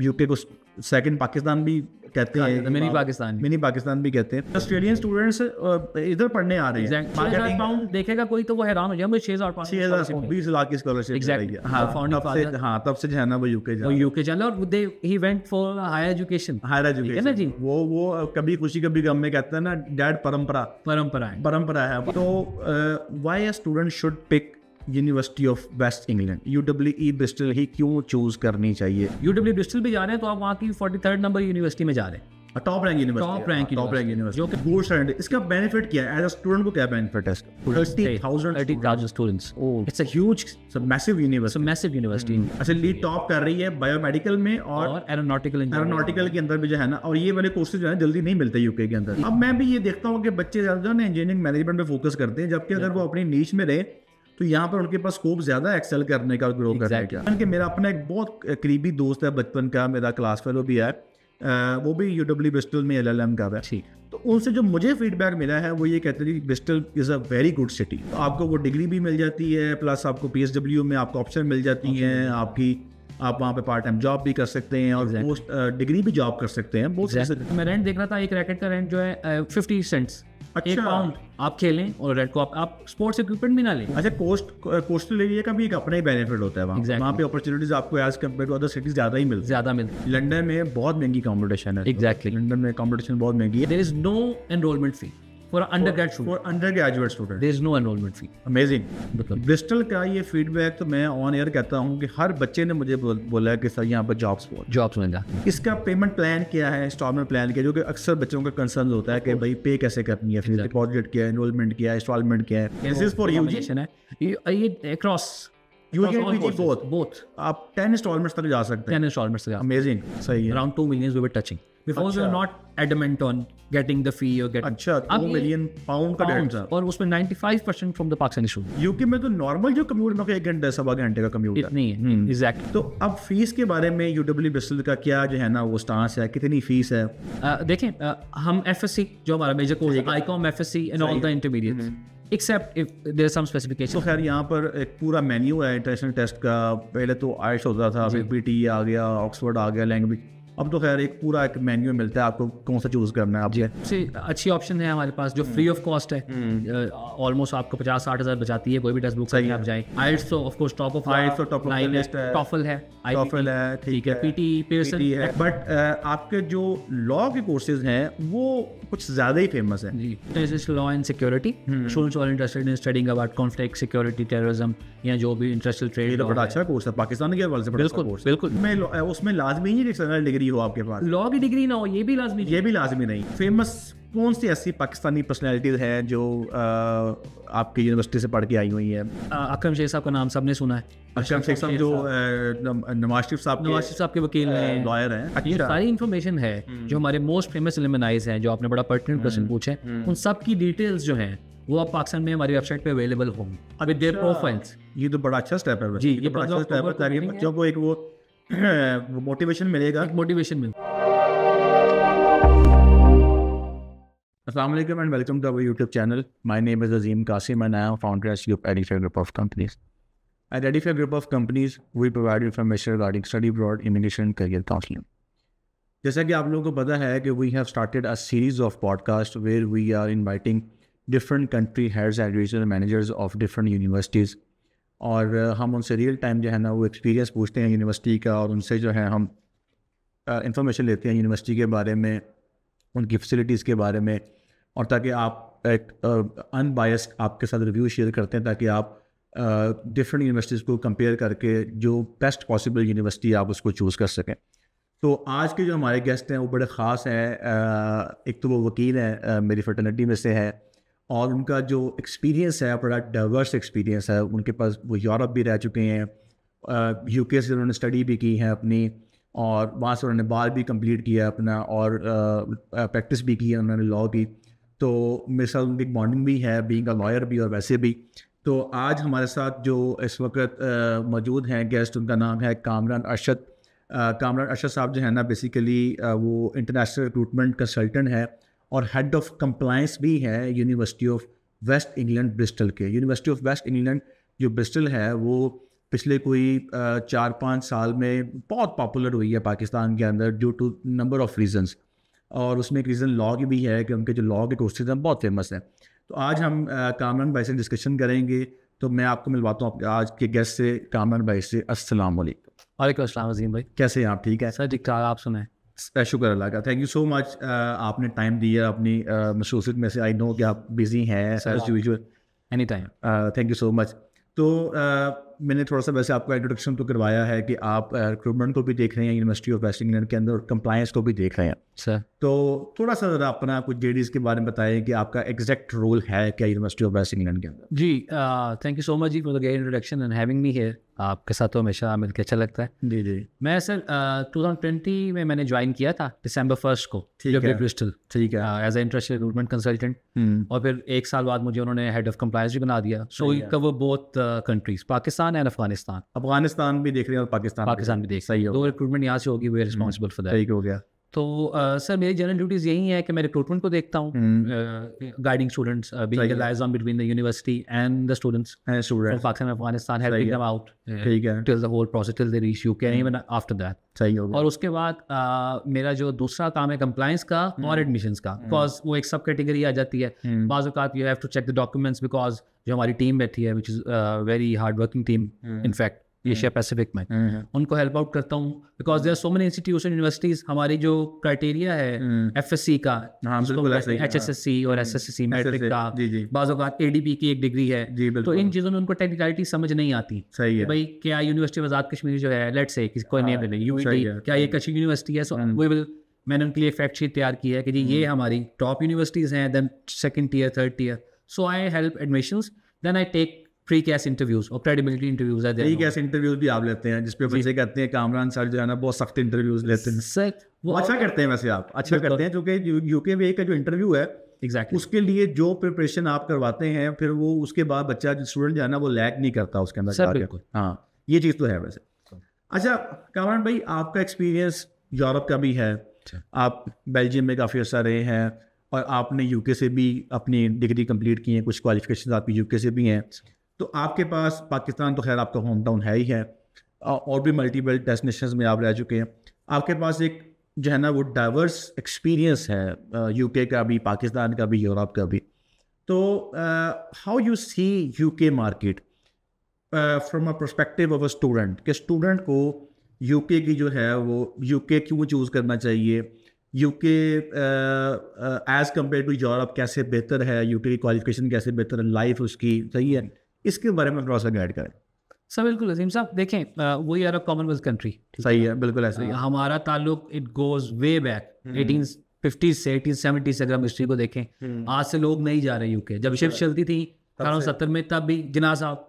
UK को second हाँ, हाँ, हाँ, पाकिस्तान भी कहते हैं मिनी पाकिस्तान मिनी पाकिस्तान भी कहते हैं ऑस्ट्रेलियन स्टूडेंट्स इधर पढ़ने आ रहे हैं देखेगा कोई तो वो हैरान हो जाएगा छह हजार छह हजार बीस लाख की स्कॉलरशिप हाँ तब से जो है ना वो यूके वो यूके चला और they he went for higher education higher education है ना जी वो वो कभी खुशी कभी गम में कहते हैं ना डैड परंपरा परंपरा है परंपरा है तो why a student should pick University of West England U W E Bristol ही क्यों चूज करनी चाहिए यू डब्ल्यू ब्रिस्टल भी जा रहे हैं तो आप वहाँ की फोर्टी थर्ड नंबर यूनिवर्सिटी में जा रहे हैं top rank university top rank top rank university जो कि गुड स्टूडेंट इसका बेनिफिट क्या है एज अ स्टूडेंट को क्या बेनिफिट है thirty thousand thirty thousand students it's a huge massive university massive university अच्छा लीड टॉप कर रही है बायोमेडिकल में और एरोनॉटिकल एरोनॉटिकल के अंदर भी जो है ना और ये वाले कोर्सेज जो है जल्दी नहीं मिलते यूके के अंदर अब मैं भी ये देखता हूँ कि बच्चे ज्यादा ना इंजीनियरिंग मैनेजमेंट पे फोकस करते हैं जबकि अगर वो अपनी नीच में रहे तो यहाँ पर उनके पास स्कोप ज़्यादा एक्सेल करने का ग्रो exactly. करने का मेरा अपना एक बहुत करीबी दोस्त है बचपन का मेरा क्लास फेलो भी है वो भी यू डब्ल्यू ब्रिस्टल में एल एल एम का है ठीक तो उनसे जो मुझे फीडबैक मिला है वो ये कहते थे कि Bristol is a very good city तो आपको वो डिग्री भी मिल जाती है प्लस आपको पी एच डब्ल्यू में आपको ऑप्शन मिल जाती है आपकी आप वहाँ पे पार्ट टाइम जॉब भी कर सकते हैं और exactly. डिग्री भी जॉब कर सकते हैं बहुत exactly. मैं रेंट देख रहा था एक रैकेट का रेंट जो है फिफ्टी सेंट्स अच्छा। आप खेलें और रेड को आप, आप स्पोर्ट्स इक्विपमेंट भी ना लें अच्छा कोस्ट कोस्टल एरिया का भी एक अपना ही बेनिफिट होता है वहाँ exactly. पे अपॉर्चुनिटीज आपको as compare to other cities ज्यादा ही मिलती ज्यादा मिलती लंडन में बहुत महंगी कॉम्पिटिशन है एग्जैक्टली exactly. लंडन में कॉम्पिटिशन बहुत महंगी है there is no enrolment fee for undergrad for under graduate student there is no enrolment fee amazing मतलब ब्रिस्टल का ये फीडबैक तो मैं ऑन एयर कहता हूँ कि हर बच्चे ने मुझे बोला कि सर यहाँ पर जॉब्स जॉब्स मिल जाए इसका पेमेंट प्लान क्या है इंस्टॉलमेंट प्लान क्या जो कि अक्सर बच्चों का कंसर्न होता है कि भाई पे कैसे करनी है फिर डिपॉजिट किया है एनरोलमेंट किया है इंस्टॉलमेंट किया है फॉर यू eh? uh, ये अक्रॉस बोथ आप टेन इंस्टॉलमेंट्स तक जा सकते हैं टेन इंस्टॉलमेंट्स अमेजिंग सही है around two millions we were touching because अच्छा। You are not adamant on getting the fee और गेट अच्छा दो मिलियन पाउंड का डेट है और उसमें 95 percent from the Pakistani student UK में तो नॉर्मल जो कम्यूट है एक घंटे सवा घंटे का कम्यूट इतनी है एग्जैक्ट हम्म। तो अब फीस के बारे में यूडब्ल्यू डब्ल्यू बिस्ल का क्या जो है ना वो स्टांस है कितनी फीस है देखें हम एफ एस सी जो हमारा मेजर कोर्स है ICom F and all the intermediate except if there some specification तो खैर यहाँ पर एक पूरा मेन्यू है इंटरनेशनल टेस्ट का पहले तो आयश होता था फिर टी e आ गया ऑक्सफोर्ड आ गया लैंग्वेज अब तो खैर एक पूरा एक मेन्यू मिलता है आपको कौन सा चूज करना है आपके से अच्छी ऑप्शन है हमारे पास जो फ्री ऑफ कॉस्ट है ऑलमोस्ट हम्म। आपको पचास साठ हजार बचाती है कोई भी टेक्स्ट बुक सही आप जाए आइट्स तो ऑफ कोर्स टॉप ऑफ आइट्स तो टॉप लाइन टॉफल है टॉफल है ठीक है पीटी पीयर्सन है बट आपके जो लॉ के कोर्सेज हैं वो कुछ ज्यादा ही फेमस है law and security interested in studying about conflict security terrorism या जो भी इंटरेस्टेड ट्रेड तो बड़ा अच्छा कोर्स है पाकिस्तान के हवाले से अच्छा बिल्कुल बिल्कुल उसमें लाजमी ही डिग्री डिग्री हो आपके पास लॉ की डिग्री ना हो ये भी लाजमी ये भी लाजमी नहीं फेमस कौन सी ऐसी पाकिस्तानी पर्सनैलिटीज़ हैं जो आपकी यूनिवर्सिटी से पढ़ के आई हुई है अक्रम शेख साहब का नाम सबने सुना है शेख साहब जो नवाज शरीफ साहब नवाज शरीफ साहब के वकील हैं लॉयर हैं ये अच्छा। सारी इन्फॉर्मेशन है हम्म। जो हमारे मोस्ट फेमस एलिमनाइज हैं जो आपने बड़ा पर्टिनेंट हम्म, क्वेश्चन पूछे हम्म। उन सब की डिटेल्स जो हैं वो पाकिस्तान में हमारी वेबसाइट पे अवेलेबल होंगे प्रोफाइल्स ये तो बड़ा अच्छा स्टेप है जी ये तो बड़ा अच्छा स्टेप है बच्चों को एक वो मोटिवेशन मिलेगा मोटिवेशन मिलेगा Assalamu alaikum and welcome to our YouTube channel. My name is Azim Qasim and I am founder and CEO of Edifair Group of Companies. At Edifair Group of Companies, we provide information regarding study abroad, immigration and career counseling. जैसा कि आप लोगों को पता है कि we have started a series of podcast where we are inviting different country heads and regional managers of different universities और हम उनसे रियल टाइम जो है ना वो एक्सपीरियंस पूछते हैं यूनिवर्सिटी का और उनसे जो है हम इंफॉर्मेशन लेते हैं यूनिवर्सिटी के बारे में उनकी फैसिलिटीज़ के बारे में और ताकि आप एक अनबायस आपके साथ रिव्यू शेयर करते हैं ताकि आप डिफरेंट यूनिवर्सिटीज़ को कंपेयर करके जो बेस्ट पॉसिबल यूनिवर्सिटी आप उसको चूज़ कर सकें तो आज के जो हमारे गेस्ट हैं वो बड़े ख़ास हैं एक तो वो वकील हैं मेरी फर्टर्निटी में से है और उनका जो एक्सपीरियंस है बड़ा डाइवर्स एक्सपीरियंस है उनके पास वो यूरोप भी रह चुके हैं यूके से उन्होंने स्टडी भी की है अपनी और वहाँ से उन्होंने बार भी कंप्लीट किया अपना और प्रैक्टिस भी की है उन्होंने लॉ की तो मेरे साथ उनकी बॉन्डिंग भी है बींग अ लॉयर भी और वैसे भी तो आज हमारे साथ जो इस वक्त मौजूद हैं गेस्ट उनका नाम है कामरान अरशद कामरान अरशद साहब जो है ना बेसिकली वो इंटरनेशनल रिक्रूटमेंट कंसल्टेंट है और हेड ऑफ कंप्लाइंस भी है University of West England Bristol के यूनिवर्सिटी ऑफ वेस्ट इंग्लैंड जो ब्रिस्टल है वो पिछले कोई चार पाँच साल में बहुत पॉपुलर हुई है पाकिस्तान के अंदर due to number of reasons और उसमें एक रीज़न लॉ की भी है कि उनके जो लॉ के कोर्सेज हैं बहुत फेमस हैं तो आज हम कामरान भाई से डिस्कशन करेंगे तो मैं आपको मिलवाता हूँ आज के गेस्ट से कामरान भाई से असल वालेकुम वालेकुम अजीम भाई कैसे हैं आप ठीक है सर ठीक ठाक आप सुनाएं मैं शुक्र अल्लाह का थैंक यू सो मच आपने टाइम दिया अपनी uh, में से आई नो कि आप बिज़ी हैं as usual any time thank you so much तो uh, मैंने थोड़ा सा वैसे आपका इंट्रोडक्शन तो करवाया है कि आप रिक्रूटमेंट uh, को भी देख रहे हैं यूनिवर्सिटी ऑफ वेस्ट इंग्लैंड के अंदर और कंप्लायंस को भी देख रहे हैं सर तो थोड़ा सा ज़रा अपना कुछ जेडीज के बारे में बताएं कि आपका एग्जैक्ट रोल है क्या यूनिवर्सिटी ऑफ वेस्ट इंग्लैंड के अंदर जी थैंक यू सो मच जी for the introduction and having me here आपके साथ तो हमेशा मिलकर अच्छा लगता है जी जी मैं सर टू थाउजेंड में मैंने ज्वाइन किया था दिसंबर फर्स्ट को क्रिस्टल ठीक है as a interest recruitment consultant और फिर एक साल बाद मुझे उन्होंने हेड ऑफ कंप्लायंस भी बना दिया सो का cover both countries Pakistan and Afghanistan Afghanistan भी देख रहे हैं और पाकिस्तान पाकिस्तान भी देख सही हो रिक्रूटमेंट यहाँ से होगी वे रिस्पॉन्सिबल फॉर दैट हो गया तो सर मेरी जनरल ड्यूटीज़ यही है कि मैं रिक्रूटमेंट को देखता हूँ guiding students between the liaison between the university and the students students Pakistan Afghanistan helping out ठीक है till whole process they reach UK and even after that सही हो और उसके बाद मेरा जो दूसरा काम है कंप्लायंस का हम्म। और एडमिशन का बिकॉज हम्म। वो एक सब कैटेगरी आ जाती है हम्म। बाज़ अवत you have to check the documents because जो हमारी टीम बैठी है which is very hard working team in fact Asia hmm. Hmm, hmm. Pacific हाँ, हाँ। तो में उनको हेल्प आउट करता हूँ because there so many institution universities हमारी जो क्राइटेरिया है एफ एस सी का एच एस एस सी और S S S C matric का ए डी पी की एक डिग्री है तो इन चीज़ों में उनको टेक्निकलिटी समझ नहीं आती सही है भाई क्या यूनिवर्सिटी आजाद कश्मीर जो है लेट से कोई नेम ले यू क्या ये कश्मीर यूनिवर्सिटी है सो वी विल मैंने उनके लिए फैक्ट शीट तैयार की है कि जी ये हमारी टॉप यूनिवर्सिटीज़ हैं then second tier third tier so I help admissions then I take free cash interviews और क्रेडिबिलिटी इंटरव्यूज है फ्री कैश इंटरव्यूज भी आप लेते हैं जिसपे बच्चे कहते हैं कामरान सर जो है ना बहुत सख्त इंटरव्यूज लेते हैं सर वो अच्छा करते हैं वैसे आप अच्छा करते हैं क्योंकि यूके में का जो इंटरव्यू है एग्जैक्टली उसके लिए जो प्रिपरेशन आप करवाते हैं फिर वो उसके बाद बच्चा जो स्टूडेंट जो है ना वो लैक नहीं करता उसके अंदर हाँ ये चीज़ तो है वैसे अच्छा कामरान भाई आपका एक्सपीरियंस यूरोप का भी है अच्छा। आप बेल्जियम में काफ़ी अर्सा रहे हैं और आपने यूके से भी अपनी डिग्री कंप्लीट की है कुछ क्वालिफिकेशन आपकी यूके से भी हैं अच्छा। तो आपके पास पाकिस्तान तो खैर आपका होम टाउन है ही है और भी मल्टीपल डेस्टिनेशन में आप रह चुके हैं आपके पास एक जो है ना वो डाइवर्स एक्सपीरियंस है यूके का भी पाकिस्तान का भी यूरोप का भी तो how you see UK market from a prospective of a student के स्टूडेंट को यूके की जो है वो यूके क्यों चूज़ करना चाहिए UK as compared to Europe कैसे बेहतर है यूके की क्वालिफिकेशन कैसे बेहतर है लाइफ उसकी सही है इसके बारे में थोड़ा सा गाइड करें सर बिल्कुल अजीम साहब देखें वही आर अ कॉमनवेल्थ कंट्री सही है बिल्कुल ऐसा ही हमारा ताल्लुक it goes way back eighteen fifties से एटीन सेवेंटीज से अगर हम हिस्ट्री को देखें हम्म। आज से लोग नहीं जा रहे यूके जब शिप चलती थी अठारह सत्तर में तब भी जिना साहब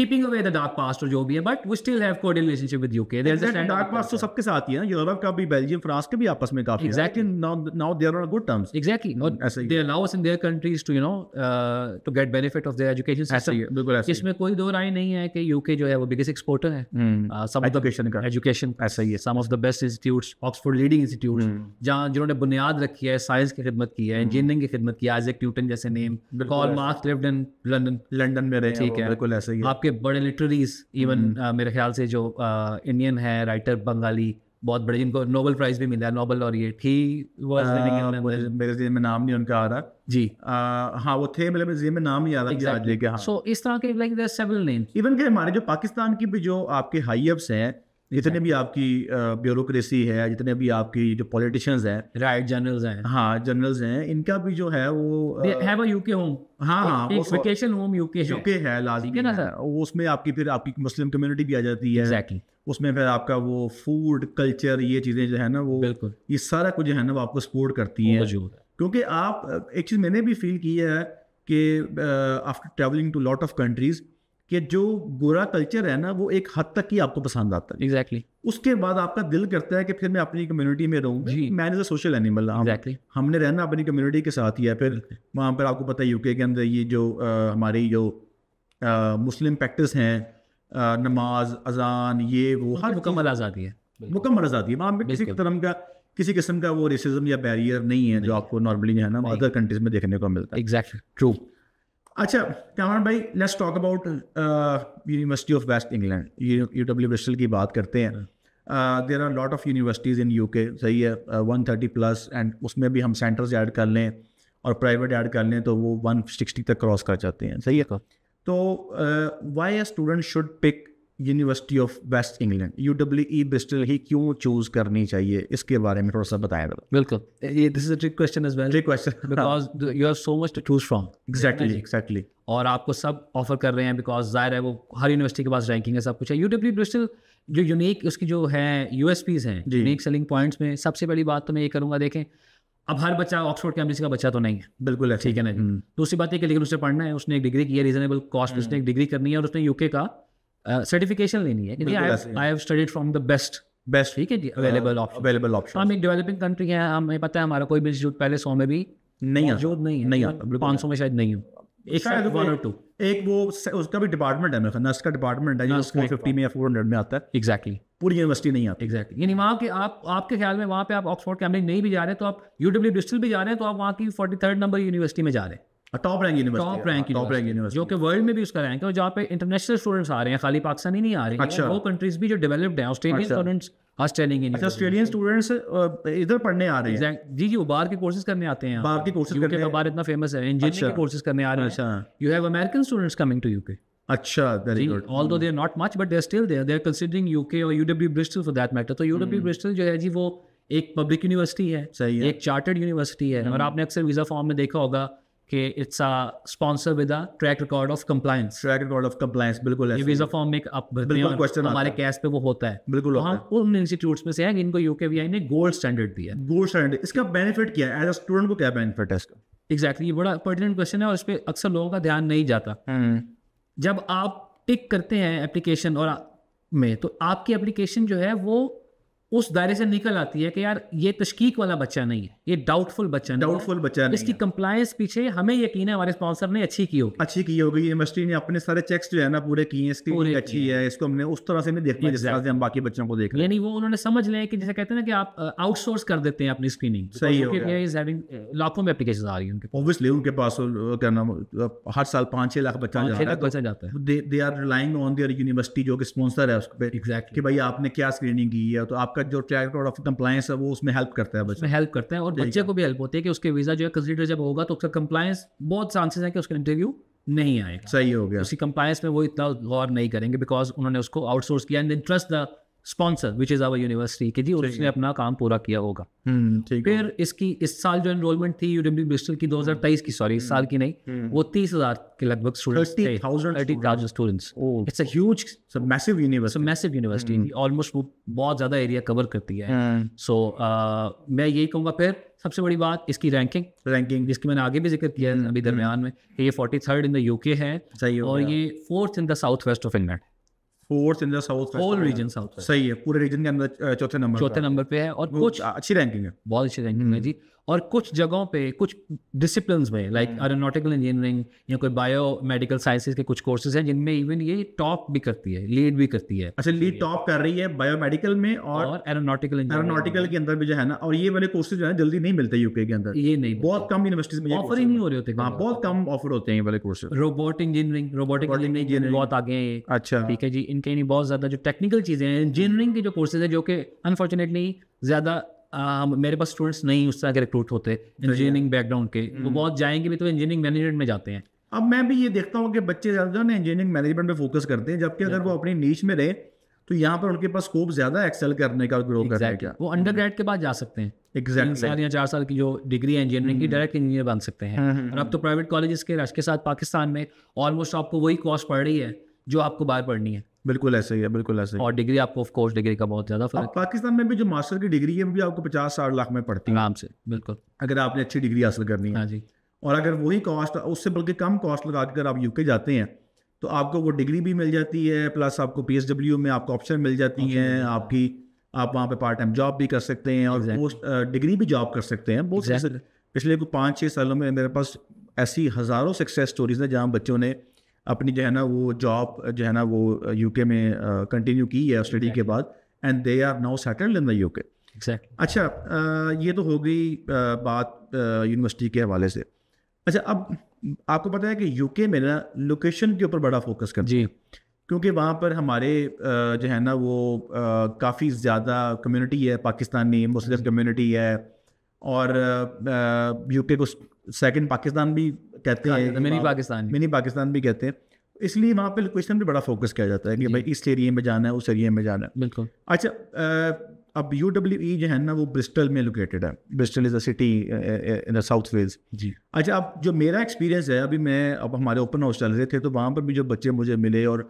keeping away the dark past और जो भी है but we still have code relationship with UK there is dark past तो सबके साथ ही है यूरोप का भी बेल्जियम फ्रांस के भी आपस में काफी exactly now now they are on good terms exactly they allow us in their countries to you know to get benefit of their education system बिल्कुल ऐसा इसमें कोई दो राय नहीं है कि यूके जो है वो बिगेस्ट एक्सपोर्टर है सम हम्म। एजुकेशन uh, का एजुकेशन ऐसा ही है some of the best institutes Oxford leading institute जहां जिन्होंने बुनियाद रखी है साइंस की खिदमत की है इंजीनियरिंग हम्म। की खिदमत की है आइजक न्यूटन जैसे name Karl Marx lived in London London में रहे ठीक है बिल्कुल ऐसा ही आपके के बड़े लिटरीज इवन हम्म। uh, मेरे ख्याल से जो इंडियन uh, है राइटर बंगाली बहुत बड़े जिनको नोबल प्राइज भी मिला नोबल और ये थी वो मेरे जेब में नाम नहीं उनका आ रहा जी uh, हाँ वो थे मतलब मेरे जेब में नाम ही आ रहा exactly. हाँ so, इस तरह के लाइक देयर नेम्स इवन के हमारे जो पाकिस्तान की भी जो आपके हाई अप्स हैं जितने भी आपकी ब्यूरोक्रेसी है जितने भी आपकी जो पॉलिटिशियंस हैं राइट जनरल्स हैं हाँ जनरल्स हैं इनका भी जो है वो हैव यूके होम हाँ हाँ एक वेकेशन होम यूके यूके है लाजमी है ना सर उसमें आपकी फिर आपकी मुस्लिम कम्युनिटी भी आ जाती है एग्जैक्टली उसमें फिर आपका वो फूड कल्चर ये चीज़ें जो है ना वो बिल्कुल ये सारा कुछ जो है ना वो आपको सपोर्ट करती है क्योंकि आप एक चीज़ मैंने भी फील की है कि after travelling to lot of countries कि जो गोरा कल्चर है ना वो एक हद तक ही आपको पसंद आता है एग्जैक्टली exactly. उसके बाद आपका दिल करता है कि फिर मैं अपनी कम्युनिटी में रहूँ जी man is a social animal exactly हमने रहना अपनी कम्युनिटी के साथ ही है फिर वहाँ पर आपको पता है यूके के अंदर ये जो आ, हमारी जो आ, मुस्लिम प्रैक्टिस हैं नमाज अजान ये वो हर मुकम्मल आज़ादी है मुकम्मल आज़ादी है वहाँ पर किसी धर्म का किसी किस्म का वो रेसिज्म या बैरियर नहीं है जो आपको नॉर्मली जो है ना अदर कंट्रीज में देखने को मिलता है एग्जैक्ट ट्रू अच्छा come on let's talk about University of West England U W Bristol की बात करते हैं there are lot of universities in U K सही है वन थर्टी प्लस एंड उसमें भी हम सेंटर्स ऐड कर लें और प्राइवेट ऐड कर लें तो वो वन सिक्सटी तक क्रॉस कर जाते हैं सही है तो why a student should pick University of West England U W E Bristol ही क्यों चूज करनी चाहिए इसके बारे में थोड़ा सा बताया था बिल्कुल ये this is a trick question as well trick question because you have so much to choose from exactly exactly और आपको सब ऑफर कर रहे हैं बिकॉज जाहिर है वो हर यूनिवर्सिटी के पास रैंकिंग है सब कुछ है यू डब्ल्यू ब्रिस्टल जो यूनिक उसकी जो है यू एस पीज हैं यूनिक सेलिंग पॉइंट्स में सबसे बड़ी बात तो मैं ये करूँगा देखें अब हर बच्चा ऑक्सफोर्ड कैम्ब्रिज का बच्चा तो नहीं है बिल्कुल है ठीक है ना हम्म। दूसरी बात ये कि लेकिन उसने पढ़ना है उसने एक डिग्री की है रीजनेबल कॉस्ट हम्म। उसने एक डिग्री करनी है और उसने यूके का सर्टिफिकेशन uh, लेनी है क्योंकि I have studied from the best best ठीक है जी अवेलेबल ऑप्शन अवेलेबल ऑप्शन हम एक डेवलपिंग कंट्री है हमें पता है हमारा कोई भी इंस्टीट्यूट पहले सौ में भी नहीं जो नहीं है नहीं पाँच सौ में शायद नहीं हो एक शायद वन और टू एक वो उसका भी डिपार्टमेंट है मेरे नर्स का डिपार्टमेंट है जो फिफ्टी में या फोर हंड्रेड में आता है एग्जैक्टली पूरी यूनिवर्सिटी नहीं आती एग्जैक्टली यानी वहाँ के आप आपके ख्याल में वहाँ पे आप ऑक्सफोर्ड कैम्ब्रिज नहीं भी जा रहे हैं तो आप यूडब्ल्यू डिस्टल भी जा रहे हैं तो आप वहाँ की फोर्टी थर्ड नंबर यूनिवर्सिटी में जा रहे हैं top rank university top rank top rank university जो कि वर्ल्ड में भी उसका रैंक है और जहाँ पे इंटरनेशनल स्टूडेंट्स आ रहे हैं खाली पाकिस्तान ही नहीं आ रहे हैं अच्छा वो कंट्रीज भी जो डेवलप्ड हैं ऑस्ट्रेलियन स्टूडेंट्स ऑस्ट्रेलियन अच्छा ऑस्ट्रेलियन अच्छा, स्टूडेंट्स uh, इधर पढ़ने आ रहे हैं जी जी वो बाहर के कोर्सेज करने आते हैं बाहर के कोर्सेज करने बाहर इतना फेमस है इंजीनियरिंग कोर्सेज अच्छा। करने आ रहे हैं अच्छा you have American students coming to UK अच्छा very good although they are not much but they are still there they are considering UK और U W Bristol for that matter तो U W Bristol hmm। जो है जी वो एक public university है सही है एक चार्टर्ड यूनिवर्सिटी है hmm। और आपने अक्सर वीजा फॉर्म में देखा होगा कि it's a sponsor with a track record of compliance track record of compliance बिल्कुल ये वीजा फॉर्म में आप क्वेश्चन हमारे कैश पे वो होता है बिल्कुल तो हाँ उन इंस्टीट्यूट्स में से है इनको यूके ने गोल्ड स्टैंडर्ड दिया गोल्ड स्टैंडर्ड इसका बेनिफिट क्या है एज अ स्टूडेंट को क्या बेनिफिट है इसका एग्जैक्टली ये बड़ा पर्टिनेंट क्वेश्चन है और इस पे अक्सर लोगों का ध्यान नहीं जाता हम्म। जब आप टिक करते हैं एप्लीकेशन और में तो आपकी एप्लीकेशन जो है वो उस दायरे से निकल आती है कि यार ये तशकीक वाला बच्चा नहीं है ये डाउटफुल बच्चा डाउटफुल बच्चा इसकी कंप्लायंस पीछे हमें यकीन है हमारे स्पॉन्सर ने अच्छी की होगी अच्छी की होगी यूनिवर्सिटी ने अपने सारे चेक्स जो है ना पूरे किए हैं इसकी अच्छी है इसको हमने उस तरह से नहीं देखना जिस तरह से हम बाकी बच्चों को देख यानी वो उन्होंने समझ लें कि जैसे कहते हैं ना कि आप आउटसोर्स कर देते हैं अपनी स्क्रीनिंग सही लाखों में एप्लीकेशन आ रही है उनके ऑब्वियसली उनके पास क्या नाम हर साल पाँच छह लाख बच्चा जाता है तो they are relying on their university जो कि स्पॉन्सर है उस पर एग्जैक्ट कि भाई आपने क्या स्क्रीनिंग की है तो आपका जो ट्रैक ऑफ कंप्लायंस है वो उसमें हेल्प करता है बच्चे हेल्प करते हैं और बच्चे को भी हेल्प होती है कि उसके वीज़ा जो है कंसिडर जब होगा तो उसका कंप्लायंस बहुत चांसेस है कि उसका इंटरव्यू नहीं आएगा सही हो गया उसी कंप्लायंस में वो इतना गौर नहीं करेंगे बिकॉज उन्होंने उसको आउटसोर्स किया and trust the sponsor which is our university की थी और उसने अपना काम पूरा किया होगा हम्म, फिर इसकी इस साल जो एनरोलमेंट थी यूडब्ल्यू ब्रिस्टल की 2023 हम्म। की सॉरी इस हम्म। साल की नहीं वो तीस हजार के लगभग स्टूडेंट्स यूनिवर्सिटी ऑलमोस्ट वो बहुत ज़्यादा एरिया कवर करती है सो मैं यही कहूँगा फिर सबसे बड़ी बात इसकी रैंकिंग रैंकिंग जिसकी मैंने आगे भी जिक्र किया है अभी दरमियान में ये forty third in the UK है और ये fourth in the south west of England fourth in the south whole region south सही है पूरे रीजन के अंदर चौथे नंबर चौथे नंबर पे है और कुछ अच्छी रैंकिंग है बहुत अच्छी रैंकिंग है हम्म। जी और कुछ जगहों पे कुछ डिसिप्लिन में लाइक एरोनोटिकल इंजीनियरिंग या कोई बायो मेडिकल साइंसेज के कुछ कोर्सेज हैं जिनमें इवन ये टॉप भी करती है लीड भी करती है अच्छा लीड टॉप कर रही है बायो मेडिकल में और एरोनोटिकल एरोनोटिकल के अंदर भी जो है ना और ये वाले कोर्सेज जो है जल्दी नहीं मिलते यूके के अंदर ये नहीं बहुत कम यूनिवर्सिटीज में ऑफर ही नहीं हो रहे होते हाँ बहुत कम ऑफर होते हैं ये वाले courses robot engineering robotic engineering बहुत आगे हैं अच्छा ठीक है जी इनके बहुत ज्यादा जो टेक्निकल चीजें हैं इंजीनियरिंग के जो कोर्सेज है जो कि अनफॉर्चुनेटली ज्यादा मेरे पास स्टूडेंट्स नहीं उस तरह के रिक्रूट होते इंजीनियरिंग बैकग्राउंड के वो हम्म। बहुत जाएंगे भी तो इंजीनियरिंग मैनेजमेंट में जाते हैं अब मैं भी ये देखता हूँ कि बच्चे ज़्यादा ना इंजीनियरिंग मैनेजमेंट पे फोकस करते हैं जबकि अगर वो अपनी नीच में रहे तो यहाँ पर उनके पास स्कोप ज़्यादा एक्सेल करने का ग्रो करने का वो अंडर ग्रेड के बाद जा सकते हैं एग्जैक्ट साल या चार साल की जो डिग्री है इंजीनियरिंग की डायरेक्ट हम्म। इंजीनियर बन सकते हैं हम्म, और अब तो प्राइवेट कॉलेज के रश के साथ पाकिस्तान में ऑलमोस्ट आपको वही कॉस्ट पड़ रही है जो आपको बाहर पढ़नी है बिल्कुल ऐसे ही है बिल्कुल ऐसे ही और डिग्री आपको ऑफ कोर्स डिग्री का बहुत ज़्यादा फर्क पाकिस्तान में भी जो मास्टर की डिग्री है वो भी आपको पचास साठ लाख में पड़ती है आराम से बिल्कुल अगर आपने अच्छी डिग्री हासिल करनी है हाँ जी और अगर वही कॉस्ट उससे बल्कि कम कॉस्ट लगा कर आप यूके जाते हैं तो आपको वो डिग्री भी मिल जाती है प्लस आपको पी में आपको ऑप्शन मिल जाती है आपकी आप वहाँ पे पार्ट टाइम जॉब भी कर सकते हैं और पोस्ट डिग्री भी जॉब कर सकते हैं बहुत पिछले कुछ पाँच छः सालों में मेरे पास ऐसी हज़ारों सक्सेस स्टोरीज हैं जहाँ बच्चों ने अपनी जो है ना वो जॉब जो है ना वो यूके uh, में कंटिन्यू uh, की है स्टडी exactly. के बाद and they are now settled in the UK अच्छा आ, uh, ये तो हो गई बात यूनिवर्सिटी के हवाले से अच्छा अब आपको पता है कि यूके में ना लोकेशन के ऊपर बड़ा फोकस कर जी क्योंकि वहाँ पर हमारे जो है ना वो काफ़ी ज़्यादा कम्युनिटी है पाकिस्तानी मुस्लिम कम्युनिटी है और यूके को सेकंड पाकिस्तान भी कहते हैं मिनी पाकिस्तान मिनी पाकिस्तान भी कहते हैं इसलिए वहाँ पे लोकेशन पे बड़ा फोकस किया जाता है कि भाई इस एरिए में जाना है उस एरिए में जाना है बिल्कुल अच्छा अब यू डब्ल्यू ई जो है ना वो ब्रिस्टल में लोकेटेड है Bristol is a city in the south Wales जी अच्छा अब जो मेरा एक्सपीरियंस है अभी मैं अब हमारे ओपन हाउस चल रहे थे तो वहाँ पर भी जो बच्चे मुझे मिले और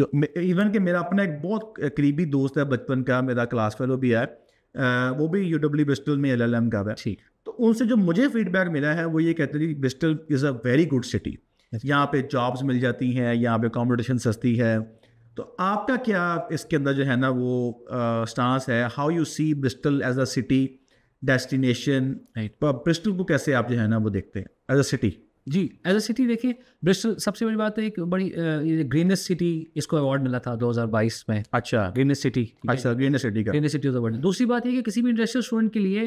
जो इवन कि मेरा अपना एक बहुत करीबी दोस्त है बचपन का मेरा क्लास फेलो भी है आ, वो भी यू डब्ल्यू ब्रिस्टल में एल एल एम का है ठीक तो उनसे जो मुझे फीडबैक मिला है वो ये कहते हैं कि Bristol is a very good city यहाँ पे जॉब्स मिल जाती हैं यहाँ पे अकोमोडेशन सस्ती है तो आपका क्या इसके अंदर जो है ना वो स्टांस है how you see Bristol as a city destination Bristol को कैसे आप जो है ना वो देखते हैं एज अ सिटी जी एज अ सिटी देखिए ब्रिस्टल सबसे बड़ी बात है एक बड़ी ग्रीनेस्ट सिटी इसको अवार्ड मिला था 2022 में अच्छा ग्रीनेस्ट सिटी अच्छा ग्रीनेस्ट सिटी का greenest city of the world दूसरी बात ये कि किसी भी इंडस्ट्रियल स्टूडेंट के लिए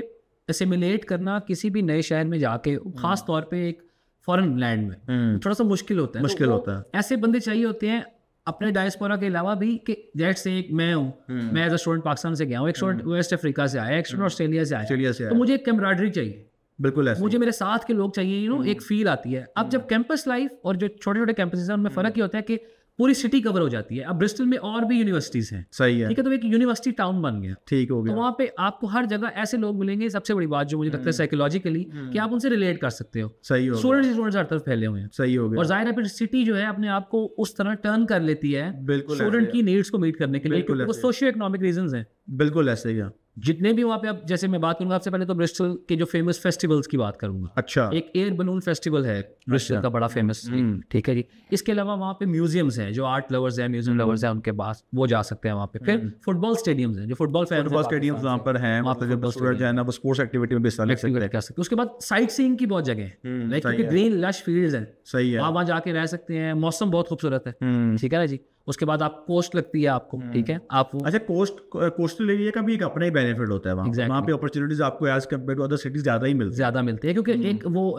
असिमिलेट करना किसी भी नए शहर में जाके खास हम्म। तौर पे एक फॉरेन लैंड में हम्म। थोड़ा सा मुश्किल होता है तो मुश्किल तो होता है ऐसे बंदे चाहिए होते हैं अपने डायस्पोरा के अलावा भी कि जेट से एक मैं हूँ हम्म। मैं एज अ स्टूडेंट पाकिस्तान से गया हूँ एक स्टूडेंट वेस्ट अफ्रीका से आया एक स्टूडेंट ऑस्ट्रेलिया से आया तो मुझे एक कैमराडरी चाहिए बिल्कुल ऐसे मुझे मेरे साथ के लोग चाहिए यू नो एक फील आती है अब जब कैंपस लाइफ और जो छोटे छोटे कैंपस हैं उनमें फ़र्क ये होता है कि पूरी सिटी कवर हो जाती है अब ब्रिस्टल में और भी यूनिवर्सिटीज हैं सही है ठीक है तो एक यूनिवर्सिटी टाउन बन गया ठीक हो गया तो वहाँ पे आपको हर जगह ऐसे लोग मिलेंगे सबसे बड़ी बात जो मुझे लगता है साइकोलॉजिकली हम्म। हम्म। कि आप उनसे रिलेट कर सकते हो सही हो स्टूडेंट स्टूडेंट्स हर तरफ फैले हुए हैं सही हो गया और जाहिर है फिर सिटी जो है अपने आप को उस तरह टर्न कर लेती है स्टूडेंट की नीड्स को मीट करने के लिए सोशियो इकोनॉमिक रीजन है बिल्कुल ऐसे ही जितने भी वहाँ पे आप जैसे मैं बात करूंगा आपसे पहले तो ब्रिस्टल के जो फेमस फेस्टिवल्स की बात करूंगा अच्छा एक एयर बलून फेस्टिवल है ब्रिस्टल अच्छा। का बड़ा फेमस हम्म। ठीक है जी इसके अलावा वहाँ पे म्यूजियम्स हैं जो आर्ट लवर्स हैं म्यूजियम लवर्स हैं उनके पास वो जा सकते हैं वहाँ पे फिर फुटबॉल स्टेडियम्स हम्म। हैं जो फुटबॉल फुटबॉल स्टेडियम वहाँ पर हैं मतलब स्पोर्ट्स एक्टिविटी में हिस्सा ले सकते हैं उसके बाद साइट सीइंग की बहुत जगह हम्म, है लाइक क्योंकि ग्रीन लश फील्ड है सही है वहाँ जाके रह सकते हैं मौसम बहुत खूबसूरत है ठीक है ना जी उसके बाद आप कोस्ट लगती है आपको ठीक है आप अच्छा कोस्ट कोस्टल एरिया का भी एक अपना ही बेनिफिट होता है वहाँ exactly. वहाँ पे अपॉर्चुनिटीज आपको as compare to other cities ज्यादा ही मिलती ज्यादा मिलती है क्योंकि हम्म। एक वो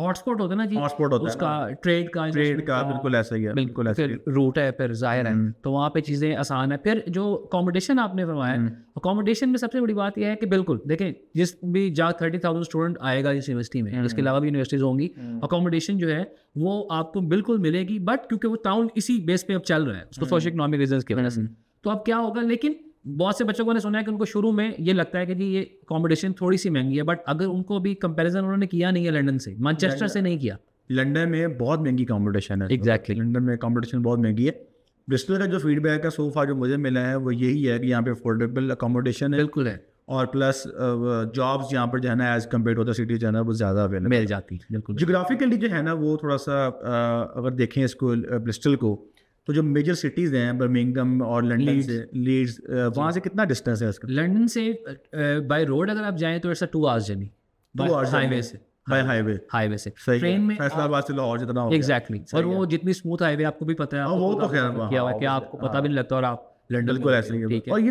हॉटस्पॉट होता है ना जी हॉटस्पॉट होता उसका ट्रेड हाँ। का ट्रेड का बिल्कुल ऐसा ही है बिल्कुल फिर रूट है फिर जाहिर है हम्म। तो वहाँ पे चीज़ें आसान है फिर जो अकोमोडेशन आपने फरमाया अकोमोडेशन हम्म। में सबसे बड़ी बात यह है कि बिल्कुल देखें जिस भी जहाँ थर्टी थाउजेंड स्टूडेंट आएगा इस यूनिवर्सिटी में इसके अलावा भी यूनिवर्सिटीज़ होंगी अकोमोडेशन जो है वो आपको बिल्कुल मिलेगी बट क्योंकि वो टाउन इसी बेस पे अब चल रहा है उसको सोशो इकोनॉमिक रीजन की वजह से तो अब क्या होगा लेकिन बहुत से बच्चों को ने सुना है कि उनको शुरू में ये लगता है कि जी ये कॉम्पिटिशन थोड़ी सी महंगी है बट अगर उनको अभी कंपैरिजन उन्होंने किया नहीं है लंदन से मैनचेस्टर से नहीं किया लंदन में बहुत महंगी कॉम्पिटिशन है एग्जैक्टली exactly. लंदन में कॉम्पिटिशन बहुत महंगी है ब्रिस्टल का जो फीडबैक है सोफा जो मुझे मिला है वो यही है कि यहाँ पे अफोर्डेबल अकोमोडेशन है बिल्कुल है और प्लस जॉब्स यहाँ पर जो है ना as compare to other city जो है ना वो ज़्यादा अवेलेबल मिल जाती है बिल्कुल जोग्राफिकली जो है ना वो थोड़ा सा अगर देखें इसको ब्रिस्टल को तो जो मेजर सिटीज़ हैं बर्मिंगम और लंडन से लीड्स uh, वहाँ से कितना डिस्टेंस है उसका लंडन से बाय uh, रोड uh, अगर आप जाएँ तो ऐसा two hours journey two hours highway से हाईवे हाईवे से ट्रेन में फैसलाबाद से लाहौर जितना और वो जितनी स्मूथ हाईवे आपको भी पता है हाँ, वो तो खैर आपको पता हाँ। भी नहीं लगता और आप लंडन ऐसे और ये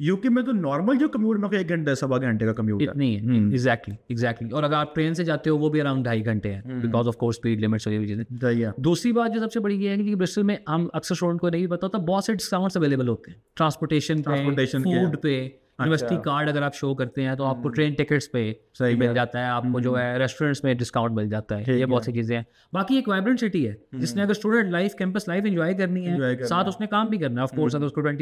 यूके में तो नॉर्मल जो कम्यूट में तो एक घंटे सवा घंटे का कम्यूट इतनी है एग्जैक्टली एग्जैक्टली हम्म। और अगर आप ट्रेन से जाते हो वो भी अराउंड ढाई घंटे हैं because of course speed limits और ये चीज़ें दूसरी बात जो सबसे बड़ी ये है कि ब्रिस्टल में हम अक्सर स्टूडेंट को नहीं पता होता बहुत से डिस्काउंट्स अवेलेबल होते हैं ट्रांसपोर्टेशन ट्रांसपोर्टेशन फूड पे यूनिवर्सिटी अच्छा। कार्ड अगर आप शो करते हैं तो आपको ट्रेन हम्म। टिकट्स पे सही मिल जाता है आपको जो हम्म। है रेस्टोरेंट्स में डिस्काउंट मिल जाता है ये बहुत सी चीज़ें हैं बाकी एक वाइब्रेंट सिटी है जिसने हम्म। अगर student life campus life enjoy करनी है साथ उसने काम भी करना है उसको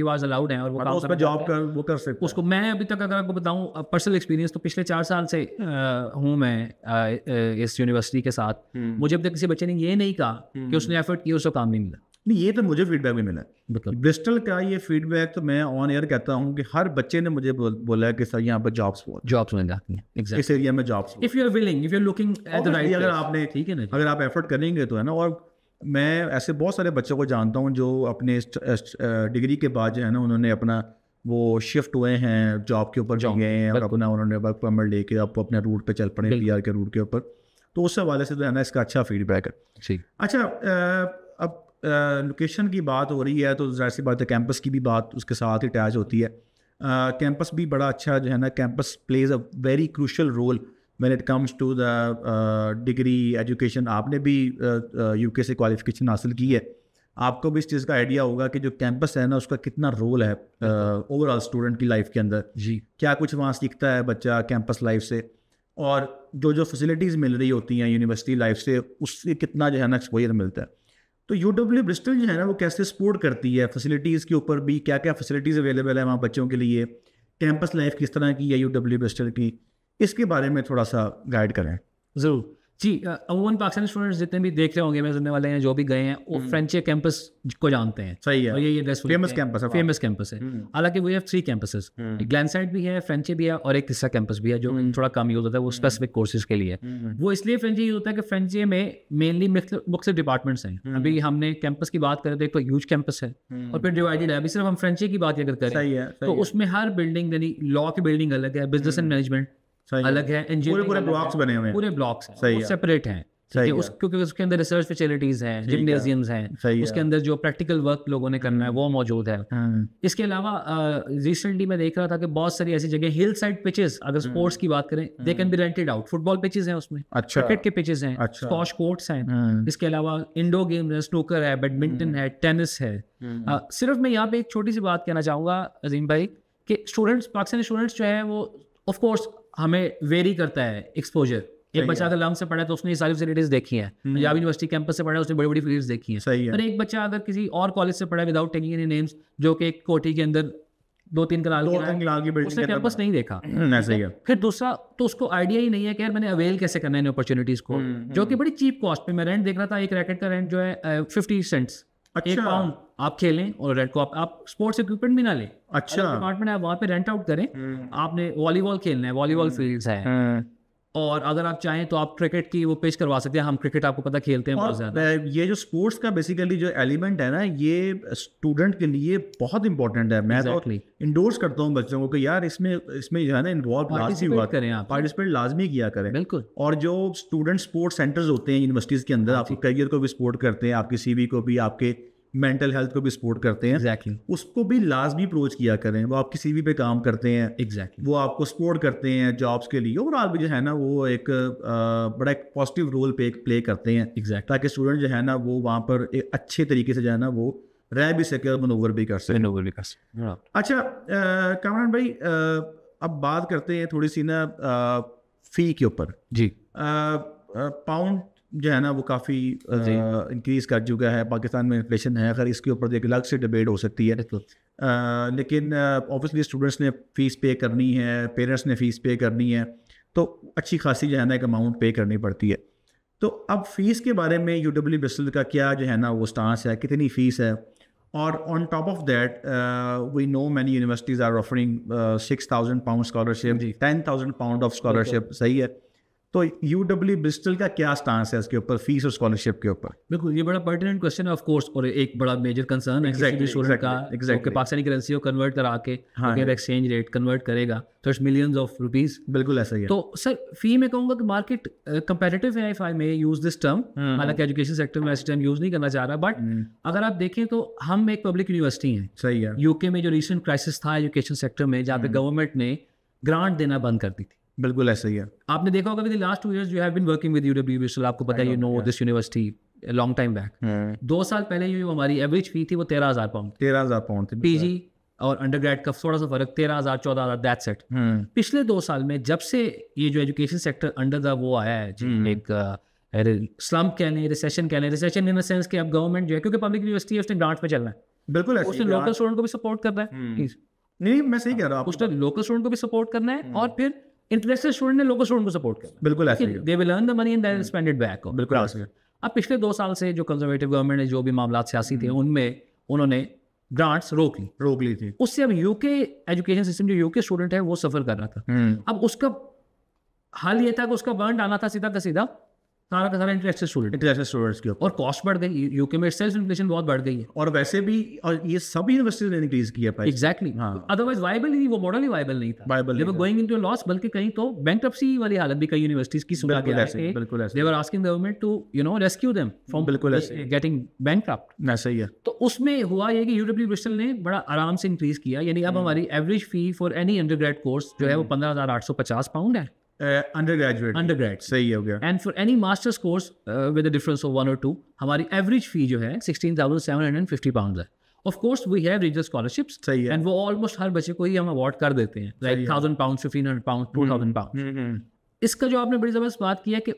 आवर्स अलाउड है और वो हाँ, काम जॉब तो कर वो कर उसको मैं अभी तक अगर आपको बताऊँ पर्सनल एक्सपीरियंस तो पिछले चार साल से हूँ मैं इस यूनिवर्सिटी के साथ मुझे अब तक किसी बच्चे ने ये नहीं कहा कि उसने एफर्ट किया उसको काम नहीं मिला नहीं ये तो मुझे फीडबैक भी मिला है मतलब? ब्रिस्टल का ये फीडबैक तो मैं ऑन एयर कहता हूँ कि हर बच्चे ने मुझे बोला है कि सर यहाँ पर जॉब्स बहुत जॉब्स मिल जाती हैं इस एरिया में jobs if you are willing if you are looking at the right अगर आपने ठीक है ना अगर आप एफर्ट करेंगे तो है ना और मैं ऐसे बहुत सारे बच्चों को जानता हूँ जो अपने डिग्री के बाद जो है ना उन्होंने अपना वो शिफ्ट हुए हैं जॉब के ऊपर गए हैं और अपना उन्होंने वर्क परमिट लेके अब अपने रूट पे चल पड़े पी के रूट के ऊपर तो उस हवाले से तो है ना इसका अच्छा फीडबैक है ठीक अच्छा लोकेशन की बात हो रही है तो जाहिर सी बात है कैंपस की भी बात उसके साथ ही अटैच होती है कैंपस भी बड़ा अच्छा जो है ना campus plays a very crucial role when it comes to the degree education आपने भी यूके uh, से क्वालिफिकेशन हासिल की है आपको भी इस चीज़ का आइडिया होगा कि जो कैंपस है ना उसका कितना रोल है ओवरऑल uh, स्टूडेंट की लाइफ के अंदर जी क्या कुछ वहाँ सीखता है बच्चा कैंपस लाइफ से और जो जो फैसिलिटीज़ मिल रही होती हैं यूनिवर्सिटी लाइफ से उससे कितना जो है ना एक्सपोजर मिलता है तो यू डब्ल्यू ब्रिस्टल जो है ना वो कैसे सपोर्ट करती है फैसिलिटीज़ के ऊपर भी क्या क्या फैसिलिटीज़ अवेलेबल है वहाँ बच्चों के लिए कैंपस लाइफ किस तरह की है यू डब्ल्यू ब्रिस्टल की इसके बारे में थोड़ा सा गाइड करें ज़रूर जी अमूमन पाकिस्तानी स्टूडेंट्स जितने भी देख रहे होंगे मैं सुनने वाले हैं जो भी गए हैं वो फ्रेंच हम्म। कैंपस को जानते हैं सही है और ये ये फेमस कैंपस है फेमस कैंपस है हम्म। हालांकि we have three campuses Glenside भी है फ्रेंचे भी है और एक तीसरा कैंपस भी है जो हम्म। थोड़ा कम यूज होता है वो स्पेसिफिक कोर्सेज के लिए वो इसलिए फ्रेंचे यूज होता है कि फ्रेंचे में मेनली मुख्तलिफ डिपार्टमेंट्स हैं अभी हमने कैंपस की बात करें तो एक तो ह्यूज कैंपस है और फिर डिवाइडेड है अभी सिर्फ हम फ्रेंचे की बात अगर करें तो उसमें हर बिल्डिंग यानी लॉ की बिल्डिंग अलग है बिजनेस एंड मैनेजमेंट अलग है इंजीनियर पूरे ब्लॉक्स बने हुए हैं पूरे ब्लॉक्स हैं सेपरेट हैं सही उस क्योंकि उसके अंदर रिसर्च फैसिलिटीज हैं जिम्नेजियम्स हैं उसके अंदर जो प्रैक्टिकल वर्क लोगों ने करना है वो मौजूद है हाँ। इसके अलावा रिसेंटली मैं देख रहा था कि बहुत सारी ऐसी जगह हिल साइड पिचेस अगर स्पोर्ट्स हम्म। की बात करें they can be rented out football pitches हैं उसमें अच्छा क्रिकेट के पिचेस हैं स्कॉश अच्छा। कोर्ट्स हैं हाँ। इसके अलावा इंडो गेम है स्नूकर है बैडमिंटन हम्म। है टेनिस है हम्म। सिर्फ मैं यहाँ पे एक छोटी सी बात कहना चाहूंगा अजीम भाई कि स्टूडेंट्स पाकिस्तानी स्टूडेंट्स जो है वो ऑफ कोर्स हमें वेरी करता है एक्सपोजर एक बच्चा अगर लंग से पढ़ा है तो उसने ये सारी फैसिलिटीज देखी है पंजाब यूनिवर्सिटी कैंपस से पढ़ा है उसने बड़ी बड़ी फील्ड्स देखी है सही है और एक बच्चा अगर किसी और कॉलेज से पढ़ा है विदाउट टेकिंग एनी नेम्स जो कि एक कोठी के अंदर दो तीन कनाल के उसने कैंपस नहीं देखा ऐसे ही फिर दूसरा तो उसको आइडिया ही नहीं है कि यार मैंने अवेल कैसे करना है अपॉर्चुनिटीज को हम्म, जो कि हम्म। बड़ी चीप कॉस्ट पे मैं रेंट देख रहा था एक रैकेट का रेंट जो है फिफ्टी सेंट्स अच्छा। एक काम आप खेलें और रेंट को आप, आप स्पोर्ट्स इक्विपमेंट भी ना लें अच्छा डिपार्टमेंट है वहाँ पे रेंट आउट करें हम्म। आपने वॉलीबॉल खेलना है वॉलीबॉल हम्म। फील्ड्स है हम्म। और अगर आप चाहें तो आप क्रिकेट की वो पेश करवा सकते हैं हम क्रिकेट आपको पता खेलते हैं बहुत ज़्यादा ये जो स्पोर्ट्स का बेसिकली जो एलिमेंट है ना ये स्टूडेंट के लिए बहुत इंपॉर्टेंट है मैं तो exactly. तो इंडोर्स करता हूँ बच्चों को कि यार इसमें इसमें जो है ना इन्वॉल्व लाजमी हुआ करें आप पार्टिसिपेट लाजमी किया करें बिल्कुल और जो स्टूडेंट स्पोर्ट्स सेंटर्स होते हैं यूनिवर्सिटीज़ के अंदर हाँ आपके करियर को भी सपोर्ट करते हैं आपके सी को भी आपके मेंटल हेल्थ को भी सपोर्ट करते हैं एग्जैक्टली exactly. उसको भी लाजमी अप्रोच किया करें वो आपकी सीवी पे काम करते हैं एग्जैक्टली exactly. वो आपको सपोर्ट करते हैं जॉब्स के लिए ओवरऑल भी जो है ना वो एक आ, बड़ा एक पॉजिटिव रोल पे एक प्ले करते हैं एग्जैक्ट exactly. ताकि स्टूडेंट जो है ना वो वहाँ पर एक अच्छे तरीके से जो है ना वो रह भी सके और मनोवर भी कर सके मनोवर भी कर सके हाँ। अच्छा कामरान भाई आ, अब बात करते हैं थोड़ी सी ना फी के ऊपर जी पाउंड जो है ना वो काफ़ी इंक्रीज़ कर चुका है पाकिस्तान में इन्फ्लेशन है अगर इसके ऊपर एक अलग से डिबेट हो सकती है आ, लेकिन ऑब्वियसली स्टूडेंट्स ने फ़ीस पे करनी है पेरेंट्स ने फ़ीस पे करनी है तो अच्छी खासी जो है ना एक अमाउंट पे करनी पड़ती है तो अब फ़ीस के बारे में यू डब्ल्यू बिस्ल का क्या जो है ना वो स्टांस है कितनी फ़ीस है और on top of that we know many universities are offering six thousand pound scholarship ten thousand pound of scholarship सही है तो यू डब्ल्यू ब्रिस्टल का क्या स्टांस है इसके ऊपर फीस और स्कॉलरशिप के ऊपर बिल्कुल ये बड़ा पर्टिनेंट क्वेश्चन है ऑफ कोर्स और एक बड़ा मेजर कंसर्न है exactly, का पाकिस्तानी करेंसी को कन्वर्ट करा के हाँ, एक्सचेंज रेट कन्वर्ट करेगा तो इट्स मिलियंस ऑफ रुपीज बिल्कुल ऐसा ही है तो सर फी मैं कहूँगा कि मार्केट कंपेटेटिव uh, है if I may use this term हालांकि एजुकेशन सेक्टर में ऐसे टर्म यूज नहीं करना चाह रहा बट हम्म. अगर आप देखें तो हम एक पब्लिक यूनिवर्सिटी हैं सही है यूके में जो रिसेंट क्राइसिस था एजुकेशन सेक्टर में जहाँ पे गवर्नमेंट हम्म. ने ग्रांट देना बंद कर दी थी बिल्कुल ऐसा ही है आपने देखा होगा with last two years you have been working with UW Vishal आपको पता है you know this university long time back दो साल पहले जो हमारी एवरेज फी थी वो तेरह हज़ार पाउंड तेरह हज़ार पाउंड थी पीजी और अंडर ग्रेड का थोड़ा सा फर्क तेरह हज़ार चौदह हज़ार दैट सेट पिछले दो साल में जब से ये जो एजुकेशन सेक्टर अंडर द वो आया है hmm. एक स्लम कह लें रिसेशन कह लें रिसेशन इन द सेंस कि अब गवर्नमेंट जो है क्योंकि पब्लिक यूनिवर्सिटी है उसने ग्रांट पे चलना है बिल्कुल उसने लोकल स्टूडेंट को भी सपोर्ट करना है hmm. नहीं मैं सही कह रहा हूँ उसने लोकल स्टूडेंट को भी सपोर्ट करना है hmm. और फिर इंटरेस्टेड स्टूडेंट ने लोकल स्टूडेंट को सपोर्ट किया बिल्कुल they will earn the money and then spend it back बिल्कुल अब पिछले दो साल से जो कंजर्वेटिव गवर्नमेंट ने जो भी मामला सियासी थे हम्म। उनमें उन्होंने ग्रांट्स रोक ली रोक ली थी उससे अब यूके एजुकेशन सिस्टम जो यूके स्टूडेंट है वो सफर कर रहा था हम्म। अब उसका हाल ये था कि उसका बर्न आना था सीधा का सीधा सारा का सारा इंटरेस्ट स्टूडेंट इंटरनेशनल स्टूडेंट्स के ऊपर और कॉस्ट बढ़ गई यूके में सेल्फ इन्फ्लेशन बहुत बढ़ गई है और वैसे भी और ये सब यूनिवर्सिटीज ने इंक्रीज किया प्राइस एग्जैक्टली अदरवाइज वाइबल नहीं वो मॉडल ही वाइबल नहीं था viable they were going into loss बल्कि कहीं तो बैंकरप्सी वाली हालत भी कई यूनिवर्सिटीज की सुना गया है बिल्कुल ऐसे they were asking government to you know rescue them from बिल्कुल ऐसे गेटिंग बैंकरप्ट ना सही है तो उसमें हुआ ये कि यूडब्ल्यू ब्रिस्टल ने बड़ा आराम से इंक्रीज किया यानी अब हम्म। हमारी average fee for any undergrad course जो है वो हम्म। पंद्रह हजार आठ सौ पचास पाउंड है Uh, uh, जो है इसका जो आपने बड़ी जबरदस्त बात की है कि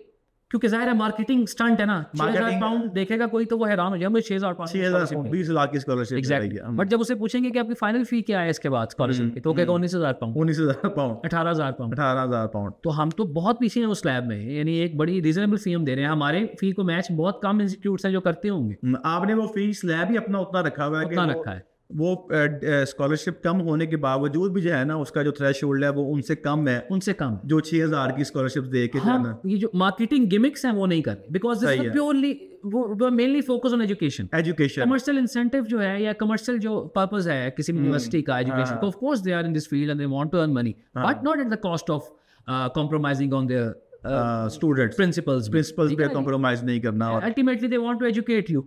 क्योंकि जाहिर है मार्केटिंग स्टंट है ना मार्केटिंग पाउंड देखेगा कोई तो वो हैरान हो जाए छह हजार छह हजार बीस लाख की स्कॉलरशिप एग्जैक्टली बट जब उसे पूछेंगे कि आपकी फाइनल फी क्या है इसके बाद स्कॉलरशिप की तो हम्म, कहेगा हम्म। उन्नीस हजार पाउंड उन्नीस हजार पाउंड अठारह हजार पाउंड अठारह हजार पाउंड तो हम तो बहुत पीछे हैं उस स्लैब में यानी एक बड़ी रीजनेबल फी हम दे रहे हैं हमारे फी को मैच बहुत कम इंस्टीट्यूट है जो करते होंगे हम्म, आपने वो फी स्लैब ही अपना उतना रखा हुआ है रखा है वो स्कॉलरशिप कम होने के बावजूद भी जो है ना उसका जो थ्रेश होल्ड है वो उनसे कम है उनसे कम जो छह हजार की स्कॉलरशिप दे के हाँ, ये जो मार्केटिंग गिमिक्स हैं वो नहीं कर बिकॉज प्योरली वो mainly focus on education education commercial incentive जो है या कमर्शियल जो पर्पज है किसी यूनिवर्सिटी हम्म। का एजुकेशन तो of course they are in this field and they want to earn money but not at the cost of compromising on their students principles principles पे compromise नहीं करना ultimately they want to educate you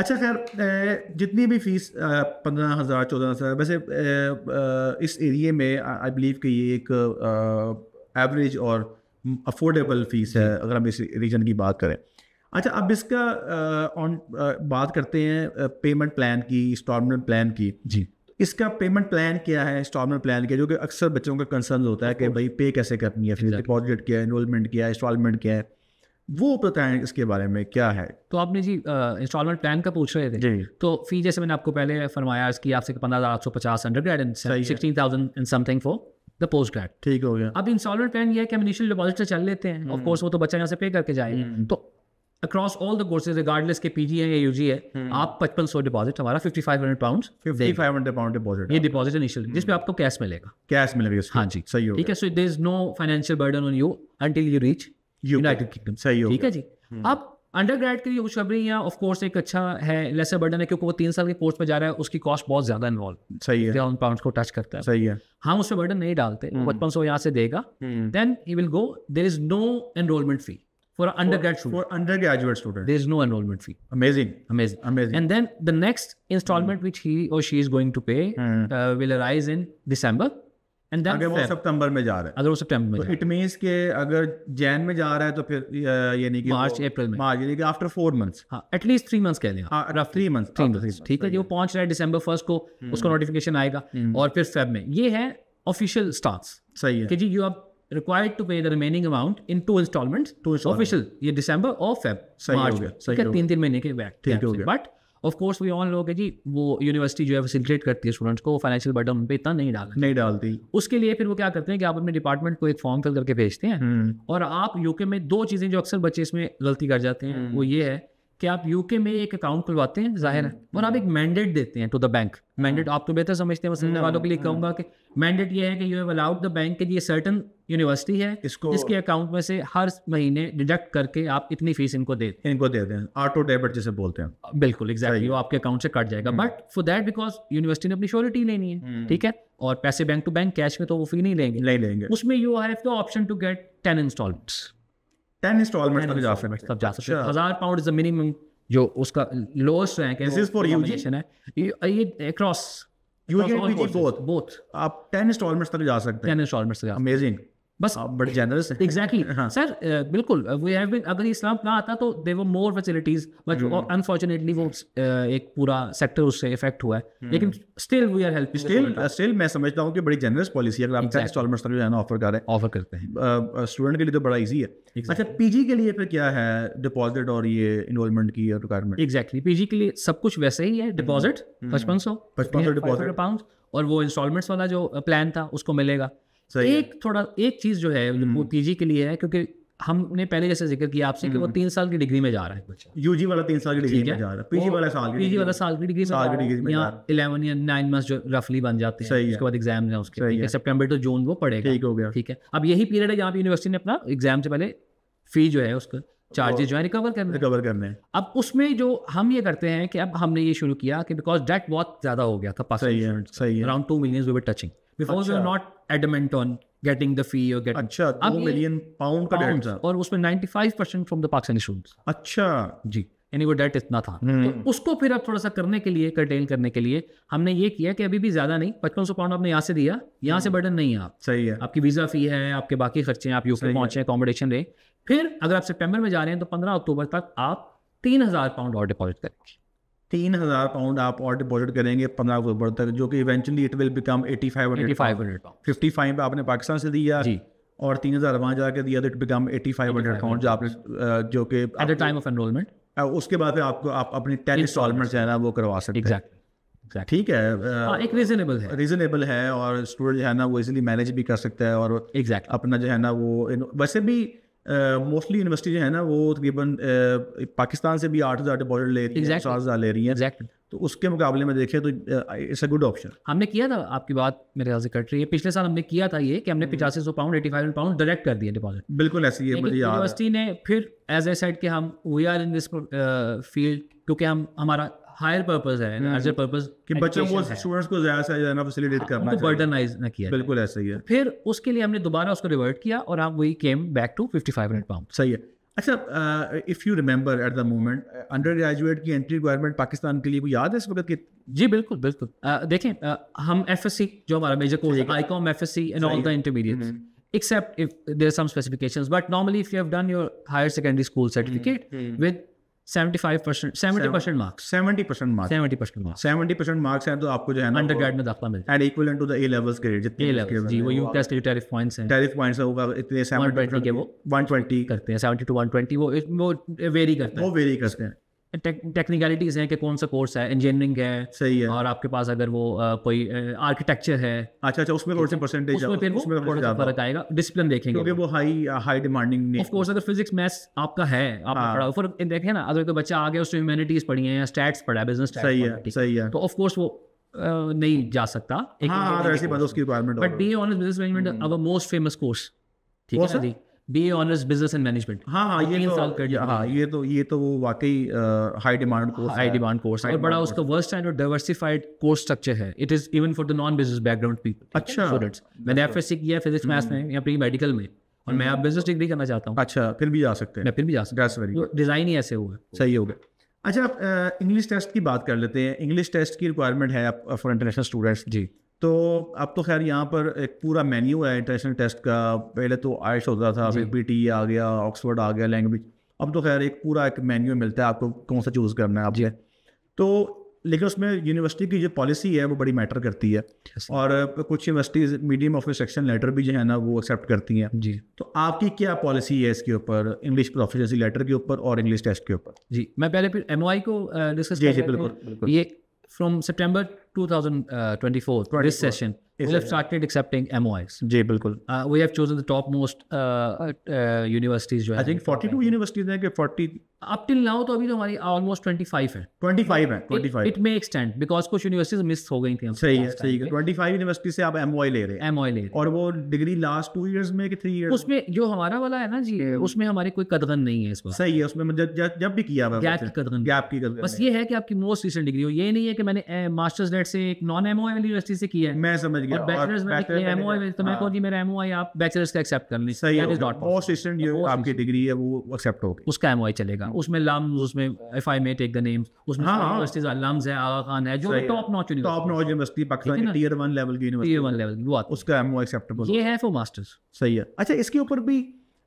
अच्छा खैर जितनी भी fees पंद्रह हज़ार चौदह हज़ार वैसे इस एरिए में आई बिलीव कि ये एक एवरेज और अफोर्डेबल फीस है अगर हम इस रीजन की बात करें अच्छा अब इसका ऑन बात करते हैं पेमेंट प्लान की इंस्टॉलमेंट प्लान की जी इसका पेमेंट प्लान क्या है इंस्टॉलमेंट प्लान क्या जो कि अक्सर बच्चों का कंसर्न होता है कि भाई पे कैसे करनी है फिर डिपॉजिट क्या है इनरोलमेंट क्या है इंस्टॉलमेंट क्या है वो बताएं इसके बारे में क्या है तो आपने जी इंस्टॉलमेंट प्लान का पूछ रहे थे जी तो फी जैसे मैंने आपको पहले फरमाया इसकी आपसे पंद्रह हज़ार आठ सौ पचास under grade and sixteen thousand in something for the post grade ठीक हो गया अब इंस्टॉलमेंट प्लान ये है कि हम इनिशियल डिपॉजिट से चल लेते हैं ऑफकोर्स हम्म। वो तो बच्चा यहाँ से पे करके जाएगा हम्म। तो across all the courses regardless के पी जी है या यू जी है हम्म। आप पचपन सौ डिपॉजिट हमारा fifty five hundred pound fifty five hundred pound deposit ये डिपॉजिट इनिशियल जिसमें आपको कैश मिलेगा कैश मिलेगा हाँ जी सही हो ठीक है so there is no financial burden on you until you reach United Kingdom सही हो ठीक है जी हम्म। अब अंडरग्रेड के लिए खुशखबरी या ऑफकोर्स एक अच्छा है लेसर बर्डन है क्योंकि वो तीन साल के कोर्स में जा रहा है उसकी कॉस्ट बहुत ज्यादा इन्वॉल्व सही है उन पाउंड को टच करता है सही है हम उस पर बर्डन नहीं डालते हम्म। बचपन से यहाँ से देगा then he will go there is no enrolment fee for under grade for under graduate student there is no enrolment fee amazing and then the next installment which he और she is going to pay will arise in December and अगर वो सितंबर में जा रहा है अगर वो सितंबर में इट मींस के अगर जैन में जा रहा है तो फिर यानी कि मार्च अप्रैल में मार्च यानी कि आफ्टर फोर मंथ्स हाँ एटलीस्ट थ्री मंथ्स कह रफ थ्री थ्री ठीक है जो पहुंच रहा है दिसंबर फर्स्ट को हम्म। उसका नोटिफिकेशन आएगा हम्म। और फिर फेब में ये है ऑफिशियल स्टार्ट सही है कि जी you are required to pay the remaining amount in two two official ये दिसंबर और फेब तीन तीन महीने के बैक ठीक है बट ऑफ कोर्स वही ऑन लोग है जी वो यूनिवर्सिटी जो है फैसिलिटेट करती है स्टूडेंट्स को फाइनेंशियल बर्डन उन पर इतना नहीं डाल नहीं डालती उसके लिए फिर वो क्या करते हैं कि आप अपने डिपार्टमेंट को एक फॉर्म फिल करके भेजते हैं हम्म। और आप यूके में दो चीज़ें जो अक्सर बच्चे इसमें गलती कर जाते हैं हम्म। वो ये है कि आप यूके में एक अकाउंट खुलवाते हैं जाहिर है हम्म। और आप एक मैंडेट देते हैं टू द बैंक मैंडेट आप तो बेहतर समझते हैं सुनने वालों के लिए हम्म, कहूंगा हम्म। कि मैंडेट ये है कि you have allowed the bank के लिए सर्टन यूनिवर्सिटी है इसको इसके अकाउंट में से हर महीने डिडक्ट करके आप इतनी फीस इनको दे इनको दे दें ऑटो डेबिट जिसे बोलते हैं बिल्कुल एग्जैक्टली वो आपके अकाउंट से कट जाएगा but for that because university ने अपनी श्योरिटी लेनी है ठीक है और पैसे बैंक टू बैंक कैश में तो वो फी नहीं लेंगे नहीं लेंगे उसमें you have the option to get ten installments ten installment तक जा सकते तक जा सकते हैं हज़ार पाउंड इज़ द मिनिमम जो उसका लोएस्ट रैंक है दिस इज फॉर यूजी है ये across you can both both आप 10 इंस्टॉलमेंट्स तक जा सकते हैं 10 इंस्टॉलमेंट्स तक अमेजिंग बस आप बड़े जनरस हैं एग्जैक्टली सर हाँ। uh, बिल्कुल वी हैव बीन अगर इस्लाम ना आता तो they were more facilities but unfortunately वो uh, एक पूरा सेक्टर उससे इफेक्ट हुआ है हम्म। लेकिन still we are helping still still मैं समझता हूं कि बड़ी जनरस पॉलिसी अगर आप इंस्टॉलमेंट्स तक जाना ऑफर कर रहे हैं ऑफर करते हैं स्टूडेंट uh, के लिए तो बड़ा इजी है अच्छा पीजी के लिए फिर क्या है डिपॉजिट और ये इन्वॉल्वमेंट की रिक्वायरमेंट एग्जैक्टली पीजी के लिए सब कुछ वैसे ही है डिपॉजिट 5500 5500 डिपॉजिट पाउंड और वो इंस्टॉलमेंट्स वाला जो प्लान था उसको मिलेगा एक थोड़ा एक चीज़ जो है वो पीजी हम्म। के लिए है क्योंकि हमने पहले जैसे जिक्र किया आपसे कि वो हम्म। तीन साल की डिग्री में जा रहा है बच्चा यूजी वाला तीन साल की डिग्री में जा रहा है पीजी वाला साल की पीजी वाला साल की डिग्री साल की डिग्री में या 11 या नाइन मंथ जो रफली बन जाते हैं उसके बाद एग्जाम है उसके ठीक है सेप्टेम्बर टू जून वो पड़ेगा ठीक हो गया ठीक है अब यही पीरियड है जहाँ पे यूनिवर्सिटी ने अपना एग्जाम से पहले फी जो है उसका चार्जेस जो है रिकवर करने रिकवर करने अब उसमें जो हम ये करते हैं कि अब हमने ये शुरू किया कि बिकॉज डेट बहुत ज़्यादा हो गया था पास सही है around two million touching because you are not adamant on getting the fee और गेट अच्छा दो मिलियन पाउंड का डेट था और उसमें 95 percent from the Pakistani students अच्छा जी यानी वो डेट इतना था तो उसको फिर अब थोड़ा सा करने के लिए कंटेन करने के लिए हमने ये किया कि अभी भी ज्यादा नहीं पचपन सौ पाउंड आपने यहाँ से दिया यहाँ से बर्डन hmm. नहीं है आप सही है आपकी वीजा फी है आपके बाकी खर्चे हैं आप यूके पहुंचे हैं अकोमोडेशन रहे फिर अगर आप सेप्टेम्बर में जा रहे हैं तो पंद्रह अक्टूबर तक आप तीन हजार पाउंड और डिपॉजिट करेंगे तीन हज़ार पाउंड आप और डिपॉजिट करेंगे पंद्रह अक्टूबर तक जो कि eventually it will become eighty five hundred five hundred fifty five आपने पाकिस्तान से दिया जी और तीन हज़ार वहाँ जाकर दिया it become eighty five hundred account जो आपने जो कि at the time of enrollment उसके बाद फिर आपको आप अपनी टेन इंस्टॉलमेंट जो है ना वो करवा सकते हैं exactly. ठीक है आ, हाँ, एक रीजनेबल है रीजनेबल है और स्टूडेंट जो है ना वो इजीली मैनेज भी कर सकता है और एग्जैक्ट अपना जो है ना वो वैसे भी मोस्टली यूनिवर्सिटी जो है ना वो तकरीबन पाकिस्तान से भी आठ हज़ार डिपॉजिट ले रही है सात हज़ार ले रही है exactly. तो उसके मुकाबले में देखें तो इट्स अ गुड ऑप्शन हमने किया था आपकी बात मेरे ख्याल से कट रही है पिछले साल हमने किया था ये कि हमने हम्म। पचासी सौ pound eighty five pound direct कर दिया डिपॉजिट बिल्कुल ऐसी है मुझे यूनिवर्सिटी ने फिर एज ए सेट कि हम we are in this field क्योंकि हम हमारा हायर पर्पस है अर्जेंट हम्म। पर्पस कि बच्चों को स्टूडेंट्स को ज्यादा से ज्यादा फैसिलिटेट करना है बर्डनाइज ना किया बिल्कुल ऐसा ही है फिर उसके लिए हमने दोबारा उसको रिवर्ट किया और आप वही केम बैक टू 5500 पाउंड सही है अच्छा if you remember at the moment undergraduate की एंट्री रिक्वायरमेंट पाकिस्तान के लिए कोई याद है इस वक्त की जी बिल्कुल बिल्कुल uh, देखें uh, हम एफएससी जो हमारा मेजर कोर्स है ICom FSc and all the intermediate except if there some specifications but normally if you have done your higher secondary school certificate with seventy five percent seventy percent marks seventy percent marks seventy percent marks seventy percent marks हैं तो आपको जो है ना under undergrad में दाखला मिलता है and equal to the A levels grade जितने ए लेवल्स जी वो यू टेस्ट टैरिफ पॉइंट्स हैं टैरिफ पॉइंट्स होगा इतने 720 के वो 120 करते हैं 70 टू 120 वो वो वेरी करते हैं वो वेरी करते हैं टेक्निकलिटीज हैं कि कौन सा कोर्स है इंजीनियरिंग है सही है और आपके पास अगर वो कोई आर्किटेक्चर है अच्छा अच्छा उसमें थोड़े से परसेंटेज तो उसमें फिर उसमें थोड़ा सा फर्क आएगा डिसिप्लिन देखेंगे क्योंकि वो हाई हाई डिमांडिंग नहीं ऑफ कोर्स अगर फिजिक्स मैथ्स आपका है आप हाँ। पढ़ा हो देखें ना अगर कोई बच्चा आ गया उसने ह्यूमैनिटीज पढ़ी है या स्टैट्स पढ़ा है बिजनेस सही है सही है तो ऑफ कोर्स वो नहीं जा सकता but B honours business management our most famous course ठीक है B honours business and management हाँ हाँ ये तो, साल कर हाँ ये तो ये तो वो वाकई high demand course high demand course और बड़ा उसका वर्स्ट और डाइवर्सिफाइड कोर्स स्ट्रक्चर है it is even for the non business background people अच्छा स्टूडेंट्स मैंने एफ एस सी किया फिजिक्स हम्म। मैथ्स में या प्री मेडिकल में और मैं आप बिजनेस डिग्री करना चाहता हूँ अच्छा फिर भी जा सकते हैं मैं फिर भी जा सकता हूँ डिज़ाइन तो ही ऐसे हुआ सही हो गया अच्छा आप इंग्लिश टेस्ट की बात कर लेते हैं इंग्लिश टेस्ट की रिक्वायरमेंट है फॉर इंटरनेशनल स्टूडेंट्स जी तो अब तो खैर यहाँ पर एक पूरा मेन्यू है इंटरनेशनल टेस्ट का पहले तो आयश होता था फिर पी टी e आ गया ऑक्सफर्ड आ गया लैंग्वेज अब तो खैर एक पूरा एक मेन्यू मिलता है आपको कौन सा चूज़ करना है आप जी तो लेकिन उसमें यूनिवर्सिटी की जो पॉलिसी है वो बड़ी मैटर करती है और कुछ universities medium of instruction letter भी जो है ना वो एक्सेप्ट करती हैं जी तो आपकी क्या पॉलिसी है इसके ऊपर इंग्लिश प्रोफिशेंसी लेटर के ऊपर और इंग्लिश टेस्ट के ऊपर जी मैं पहले फिर एम को डिस्कस जी जी बिल्कुल ये from September 2024, 24. this session, yes, we have started accepting MOIs. जी बिल्कुल. Uh, we have chosen the top most uh, uh, universities जो I think 42 universities हैं कि 40 up till now तो अभी तो हमारी almost 25 है. 25 है. 25. It, it may extend because कुछ universities miss हो गई थी. सही है, सही है. 25 university से आप MOI ले रहे हैं. MOI ले रहे हैं. और वो degree last two years में कि three years. उसमें जो हमारा वाला है ना जी, उसमें हमारी कोई कदगन नहीं है इस बार. सही है, उसमें जब जब भी किया गैप की कदगन. गैप की कदगन. बस ये है कि आपकी मोस्ट रिसेंट डिग्री हो. ये नहीं है कि मैंने मास्टर्स वेबसाइट से एक नॉन एमओआई वाली यूनिवर्सिटी से किया है मैं समझ गया और बैचलर्स मैंने किया एमओआई तो मैं हाँ। कहो जी मेरा आई आप बैचलर्स का एक्सेप्ट कर लें सही है नॉट मोस्ट रिसेंट जो आपकी डिग्री है वो एक्सेप्ट होगी उसका एमओआई चलेगा हाँ। उसमें लम उसमें if I may take the names उसमें यूनिवर्सिटीज हाँ, लम्स है आगा खान है जो top notch university top notch university Pakistan की टीयर 1 लेवल की यूनिवर्सिटी टीयर 1 लेवल की वो उसका एमओआई एक्सेप्टेबल ये है फॉर मास्टर्स सही है अच्छा इसके ऊपर भी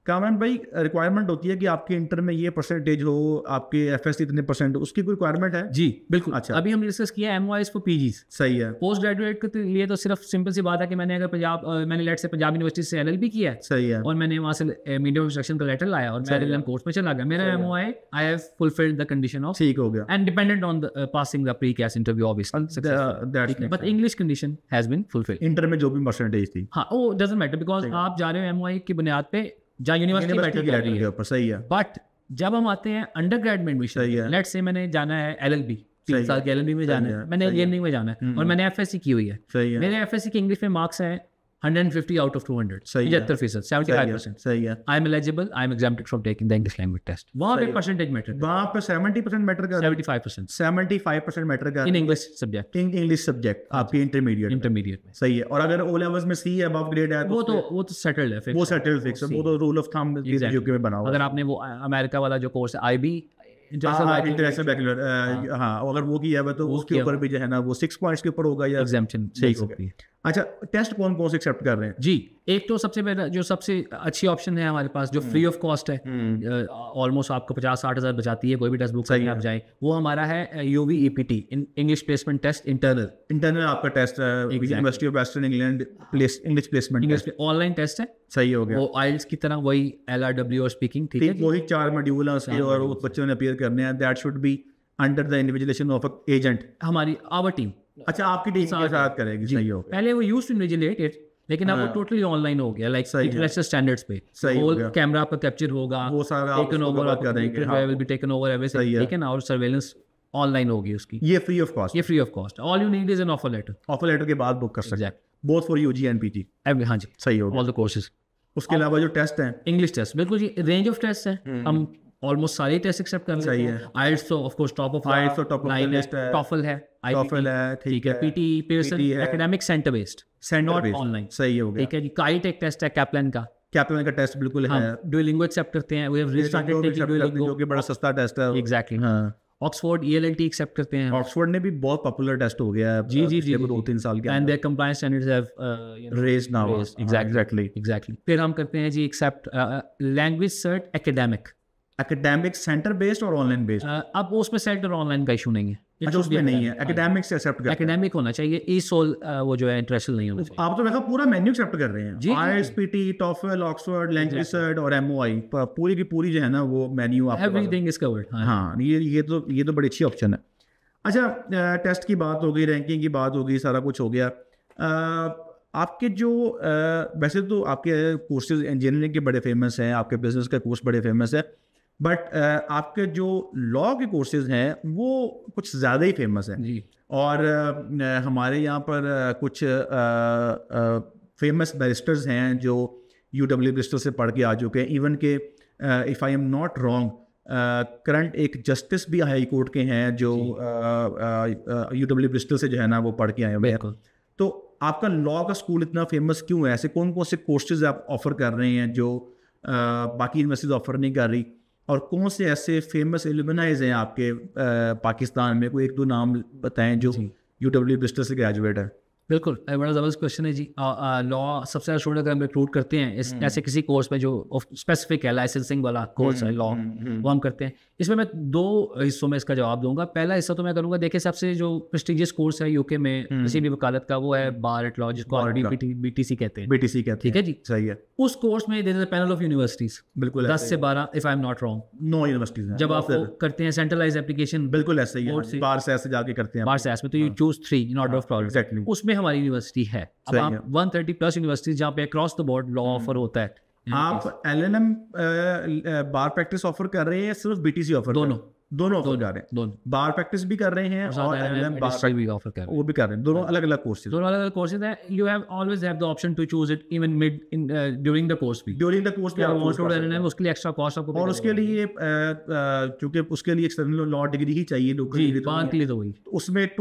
कामरान भाई रिक्वायरमेंट होती है कि आपके इंटर में ये परसेंटेज हो आपके एफ एस इतने परसेंट उसकी कोई रिक्वायरमेंट है जी बिल्कुल अच्छा अभी हमने डिस्कस किया एम वाइज फॉर पी सही है पोस्ट ग्रेजुएट के लिए तो सिर्फ सिंपल सी बात है कि मैंने अगर पंजाब मैंने लेट से पंजाब यूनिवर्सिटी से एल एल किया है सही है और मैंने वहाँ से मीडियम इंस्ट्रक्शन का लेटर लाया और मैं एल कोर्स में चला गया मेरा am I I have fulfilled the condition of ठीक हो गया and dependent on the passing the pre CAS interview obviously but English condition has been fulfilled inter में जो भी परसेंटेज थी हाँ वो डजेंट मैटर बिकॉज आप जा रहे हो एम की बुनियाद पे जहाँ यूनिवर्सिटी बैठक सही है बट जब हम आते हैं अंडर ग्रेड में एडमिशन लेट से मैंने जाना है एल एल बी साल के एल एल बी में जाना है मैंने इंजीनियरिंग में जाना है और हम्म। मैंने एफ एस सी की हुई है मेरे एफ एस सी के इंग्लिश में मार्क्स हैं 150 out of 200 पचहत्तर फीसद 75 फाइव परसेंट सही है I am eligible I am exempted from taking the English language test वहाँ पे परसेंटेज मैटर वहाँ पे 70 परसेंट मैटर का 75 75 परसेंट मैटर का in English subject in English subject आपकी इंटरमीडिएट इंटरमीडिएट में सही है और अगर ओ लेवल्स में सी अबव ग्रेड है वो तो वो तो सेटल्ड है वो सेटल्ड फिक्स वो तो रूल ऑफ थंब यूके में बना हुआ अगर आपने वो अमेरिका वाला जो कोर्स है आईबी इंटरनेशनल बैकलर हाँ अगर वो किया है तो उसके ऊपर भी जो है ना वो सिक्स पॉइंट्स के ऊपर होगा या एग्जामेशन सही होगी अच्छा टेस्ट कौन कौन से एक्सेप्ट कर रहे हैं जी एक तो सबसे पहला जो सबसे अच्छी ऑप्शन है हमारे पास जो फ्री ऑफ कॉस्ट है ऑलमोस्ट हम्म। आपको पचास साठ हज़ार बचाती है कोई भी टेस्ट बुक सही आप जाए वो हमारा है U V E T English placement test internal internal आपका test university of Western England English placement English online test है सही हो गया वो आइल्स की तरह वही एल आर डब्ल्यू और स्पीकिंग ठीक है वही चार मॉड्यूल हैं और बच्चों ने अपियर करने हैं that should be under the invigilation of agent हमारी आवर टीम अच्छा आपकी टीम साथ करेगी सही हो पहले वो यूज्ड टू इन्विजिलेट इट लेकिन अब वो टोटली हाँ। ऑनलाइन हो गया लाइक इंटरनेशनल स्टैंडर्ड्स पे होल कैमरा आपका कैप्चर होगा वो सारा taken over will be taken over everything ठीक है ना सर्वेलेंस ऑनलाइन होगी उसकी ये फ्री ऑफ कॉस्ट ये free of cost all you need is an offer letter offer letter के बाद बुक कर सकते हैं both for UG and PG every हां जी सही होगा ऑल द कोर्सेज उसके अलावा जो टेस्ट हैं इंग्लिश टेस्ट बिल्कुल जी रेंज ऑफ टेस्ट हैं हम्म। हम ऑलमोस्ट सारे टेस्ट एक्सेप्ट कर लेते हैं आइल्स तो of course top of IELTS तो टॉप ऑफ लिस्ट है टॉफल है टॉफल है ठीक है PT Pearson academic centre based centre not online सही हो गया ठीक है जी काइट एक टेस्ट है कैप्लन का कैप्लन का टेस्ट बिल्कुल है डुओलिंगो हाँ, एक्सेप्ट करते हैं we have restarted taking Duolingo जो कि बड़ा सस्ता टेस्ट है एग्जैक्टली हां ऑक्सफोर्ड ईएलएलटी एक्सेप्ट करते हैं ऑक्सफोर्ड ने भी बहुत पॉपुलर टेस्ट हो गया है जी जी जी दो तीन साल के and their compliance standards have raise now exactly exactly फिर हम करते हैं जी accept language cert academic academic centre based और ऑनलाइन बेस्ड अब उसमें सेंटर ऑनलाइन का इशू नहीं है ना वो हाँ। हाँ, तो, तो बड़ी अच्छी ऑप्शन है अच्छा टेस्ट uh, की बात हो गई रैंकिंग की बात हो गई सारा कुछ हो गया uh, आपके जो uh, वैसे तो आपके कोर्सेज इंजीनियरिंग के बड़े फेमस हैं आपके बिजनेस का कोर्स बड़े फेमस है बट uh, आपके जो लॉ के कोर्सेज हैं वो कुछ ज़्यादा ही फेमस हैं जी और uh, हमारे यहाँ पर uh, कुछ फेमस बैरिस्टर्स हैं जो यू डब्ल्यू ब्रिस्टल से पढ़ के आ चुके हैं इवन के if I am not wrong current एक जस्टिस भी हाई कोर्ट के हैं जो यू डब्ल्यू ब्रिस्टल से जो है ना वो पढ़ के आए हुए हैं तो आपका लॉ का स्कूल इतना फेमस क्यों है ऐसे कौन कौन से कोर्सेज आप ऑफ़र कर रहे हैं जो बाकी यूनिवर्सिटीज ऑफ़र नहीं कर रही और कौन से ऐसे फेमस एलुमनाइज हैं आपके आ, पाकिस्तान में कोई एक दो नाम बताएं जो यू डब्ल्यू बिस्टर से ग्रेजुएट है बिल्कुल बड़ा ज़बरदस्त क्वेश्चन है जी लॉ सबसे ज़्यादा स्टूडेंट अगर हम रिक्रूट करते हैं इस हम्म। ऐसे किसी कोर्स में जो स्पेसिफिक है लाइसेंसिंग वाला कोर्स है लॉ हम्म, हम्म, वो हम करते हैं इसमें मैं दो हिस्सों में इसका जवाब दूंगा पहला हिस्सा तो मैं करूंगा देखिए सबसे जो प्रेस्टिजियस कोर्स है यूके में किसी भी वकालत का वो है बार एट लॉ जिसको ऑलरेडी बी टी सी कहते हैं बी टी सी कहते हैं ठीक है जी सही है उस कोर्स में देते पैनल ऑफ यूनिवर्सिटीज़ बिल्कुल दस से बारह if I am not wrong no universities जब आप करते हैं सेंट्रलाइज एप्लीकेशन बिल्कुल ऐसे ही बार से ऐसे जाके करते हैं बार से ऐसे तो you choose three in order of problem उसमें में हमारी यूनिवर्सिटी है वन थर्टी प्लस यूनिवर्सिटी जहाँ पे across the board law offer होता है आप L N M bar practice offer कर रहे हैं या सिर्फ बीटीसी ऑफर दोनों दोनों ऑफर जा रहे हैं दोनों बार प्रैक्टिस भी कर रहे हैं और एलएलएम बार भी ऑफर कर रहे हैं वो भी कर रहे हैं दोनों हाँ। अलग-अलग कोर्सेज दोनों अलग-अलग कोर्सेज हैं you have always have the option to choose it even mid in during the course भी ड्यूरिंग द कोर्स भी आप वांट कोर्स एलएलएम उसके लिए एक्स्ट्रा कॉस्ट आपको और uh, uh, उसके लिए क्योंकि उसके लिए एक्सटर्नल लॉ डिग्री ही चाहिए लोकल जी तो बात के लिए तो वही तो उसमें 21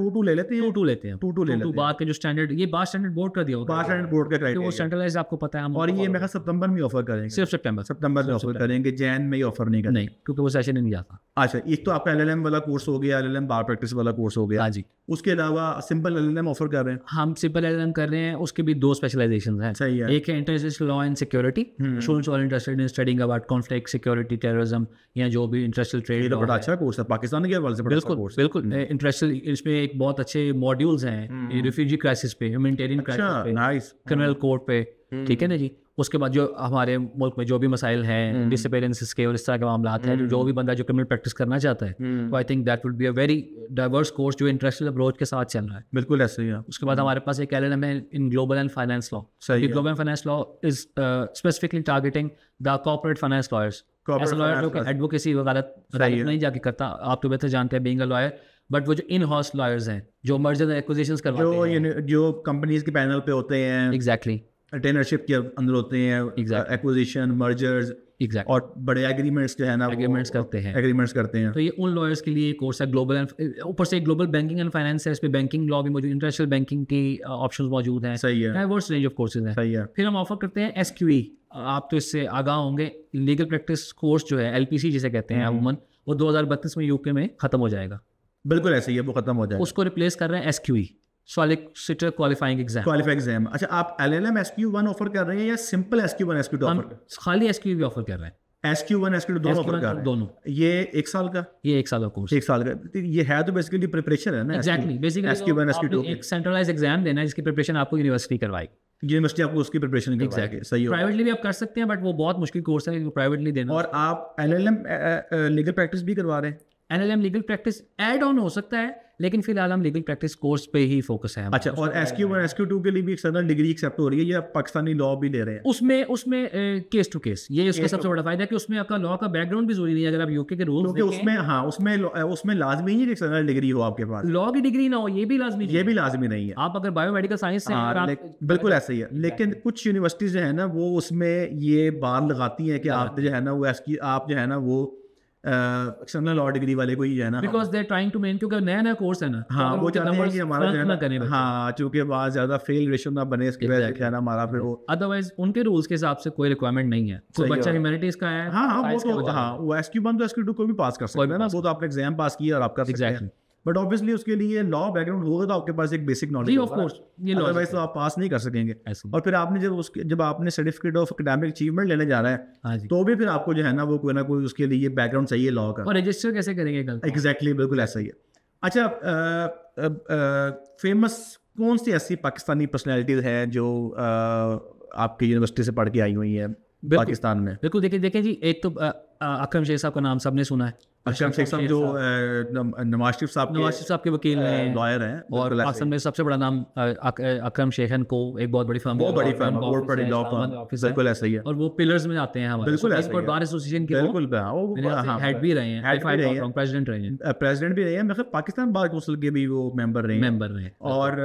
22 uh, ले लेते हैं 22 लेते हैं 22 ले लेते हैं बात के जो स्टैंडर्ड ये बात स्टैंडर्ड बोर्ड का दिया होगा बात स्टैंडर्ड बोर्ड का क्राइटेरिया वो सेंट्रलाइज आपको पता है और ये मेरा सितंबर में ऑफर करेंगे सिर्फ सितंबर सितंबर में ऑफर करेंगे जैन में ही ऑफर नहीं करेंगे नहीं क्योंकि वो सेशन नहीं जाता अच्छा एक तो आपका एलएलएम वाला कोर्स हो गया एलएलएम बार प्रैक्टिस वाला कोर्स हो गया हाँ जी उसके अलावा सिंपल एलएलएम ऑफर कर रहे हैं हम सिंपल एलएलएम कर रहे हैं उसके भी दो स्पेशलाइजेशन हैं सही है एक है international law and security students all interested in studying about conflict security terrorism या जो भी इंटरनेशनल ट्रेड तो बड़ा अच्छा कोर्स है पाकिस्तान के हवाले से अच्छा बिल्कुल बिल्कुल इंटरेस्टल हम्म। इसमें एक बहुत अच्छे मॉड्यूल्स हैं रिफ्यूजी हम्म। क्राइसिस पे ह्यूमनिटेरियन अच्छा, क्राइसिस पे क्रिमिनल हम्म। कोर्ट पे ठीक है ना जी उसके बाद जो हमारे मुल्क में जो भी मसाइल हैं डिसपेरेंसिस हम्म। के और इस तरह के मामला हैं हम्म। जो भी बंदा जो क्रिमिनल प्रैक्टिस करना चाहता है हम्म। तो I think that would be a very diverse course जो इंटरनेशनल अप्रोच के साथ चल रहा है बिल्कुल ऐसे ही है उसके बाद हमारे पास एक एल एन है in global and finance law सही global and finance law is specifically targeting the corporate finance lawyers advocacy वगैरह नहीं जाके करता आप तो बेहतर जानते हैं बींग अ लॉयर बट वो जो इन हाउस लॉयर्स हैं जो मर्जर एक्विजिशन करवाते हैं जो कंपनीज के पैनल पे होते हैं एग्जैक्टली exactly. ट्रेनरशिप के अंदर होते हैं एक्विजिशन मर्जर्स एग्जैक्ट और बड़े एग्रीमेंट्स जो है ना एग्रीमेंट्स करते हैं एग्रीमेंट्स करते हैं तो ये उन लॉयर्स के लिए कोर्स है ग्लोबल ऊपर से ग्लोबल बैंकिंग एंड फाइनेंस है इसमें बैंकिंग लॉ भी मौजूद इंटरनेशनल बैंकिंग की ऑप्शन मौजूद हैं सही है डाइवर्स रेंज ऑफ कोर्सेज है सही है फिर हम ऑफर करते हैं एस e। आप तो इससे आगाह होंगे लीगल प्रैक्टिस कोर्स जो है एल जिसे कहते हैं अमूमन हम्म। वो दो में यूके में खत्म हो जाएगा बिल्कुल ऐसे ही है वो खत्म हो जाएगा उसको रिप्लेस कर रहे हैं S solicitor qualifying exam qualifying exam अच्छा आप L L M S Q one offer कर रहे हैं या simple S Q one S Q two offer खाली एस क्यू भी ऑफर कर रहे हैं S Q one S Q दोनों ऑफर कर दोनों ये एक साल का ये एक साल का कोर्स एक साल का ये है तो बेसिकली प्रिपरेशन है ना basically S Q one S Q two एक सेंट्रलाइज एग्जाम देना है जिसकी प्रिपरेशन आपको यूनिवर्सिटी करवाएगी यूनिवर्सिटी आपको उसकी प्रिपरेशन सही प्राइवेटली भी आप कर सकते हैं बट वो बहुत मुश्किल कोर्स है प्राइवेटली देना और आप L L M legal practice भी करवा रहे हैं N L M legal practice add on हो सकता है लेकिन फिलहाल हम लीगल प्रैक्टिस कोर्स पे ही फोकस है अच्छा और S Q S Q two के लिए भी एक्सटर्नल डिग्री एक्सेप्ट हो रही है या पाकिस्तानी लॉ भी ले रहे हैं उसमें उसमें केस टू केस ये उसका सबसे बड़ा फायदा है कि उसमें आपका लॉ का बैकग्राउंड भी जरूरी नहीं है अगर आप यूके के रूल क्योंकि उसमें हाँ उसमें उसमें लाजमी ही एक्सटर्नल डिग्री हो आपके पास लॉ की डिग्री ना हो ये भी लाजमी ये भी लाजमी नहीं है आप अगर बायोमेडिकल साइंस हाँ, बिल्कुल ऐसा ही है लेकिन कुछ यूनिवर्सिटीज जो है ना वो उसमें ये बार लगाती है कि आप जो है ना वो एस आप जो है ना वो एक्सटर्नल लॉ डिग्री वाले को ही है ना because they trying to main क्योंकि नया नया कोर्स है ना हाँ तो वो चाहते हैं कि हमारा जो है ना करें हाँ चूंकि वहाँ ज्यादा फेल रेशो ना बने इसके वजह से ना हमारा फिर वो अदरवाइज उनके रूल्स के हिसाब से कोई रिक्वायरमेंट नहीं है कोई तो बच्चा ह्यूमैनिटीज का है हाँ हाँ, तो- हाँ वो तो हाँ वो एस वन तो एस टू को भी पास कर सकता है ना वो तो आपने एग्जाम पास किया और आपका एग्जैक्टली बट ऑब्वियसली उसके लिए लॉ बैकग्राउंड होगा तो आपके पास एक बेसिक नॉलेज ऑफ कोर्स ये अदरवाइज तो आप पास नहीं कर सकेंगे और फिर आपने जब उसके जब आपने सर्टिफिकेट ऑफ अकेडमिक अचीवमेंट लेने जा रहा है हाँ तो भी फिर आपको जो है ना वो कोई ना कोई उसके लिए बैकग्राउंड चाहिए लॉ का और रजिस्टर कैसे करेंगे एग्जैक्टली बिल्कुल ऐसा ही है अच्छा फेमस कौन सी ऐसी पाकिस्तानी पर्सनैलिटीज हैं जो आपकी यूनिवर्सिटी से पढ़ के आई हुई हैं पाकिस्तान में बिल्कुल देखिए देखिए जी एक तो अक्रम शेख साहब का नाम सबने सुना है अशरम शेख साहब जो नवाज शरीफ साहब नवाज शरीफ साहब के वकील हैं लॉयर हैं मतलब और में सबसे बड़ा नाम अकरम शेखन को एक बहुत बड़ी फर्म बहुत बड़ी फर्म बहुत बड़ी लॉ फर्म बिल्कुल ऐसा ही है और वो पिलर्स में आते हैं हमारे बिल्कुल ऐसा बार एसोसिएशन के बिल्कुल हेड हाँ, हाँ, भी रहे हैं प्रेसिडेंट रहे हैं प्रेसिडेंट भी रहे हैं मतलब पाकिस्तान बार काउंसिल के भी वो मेंबर रहे हैं मेंबर रहे और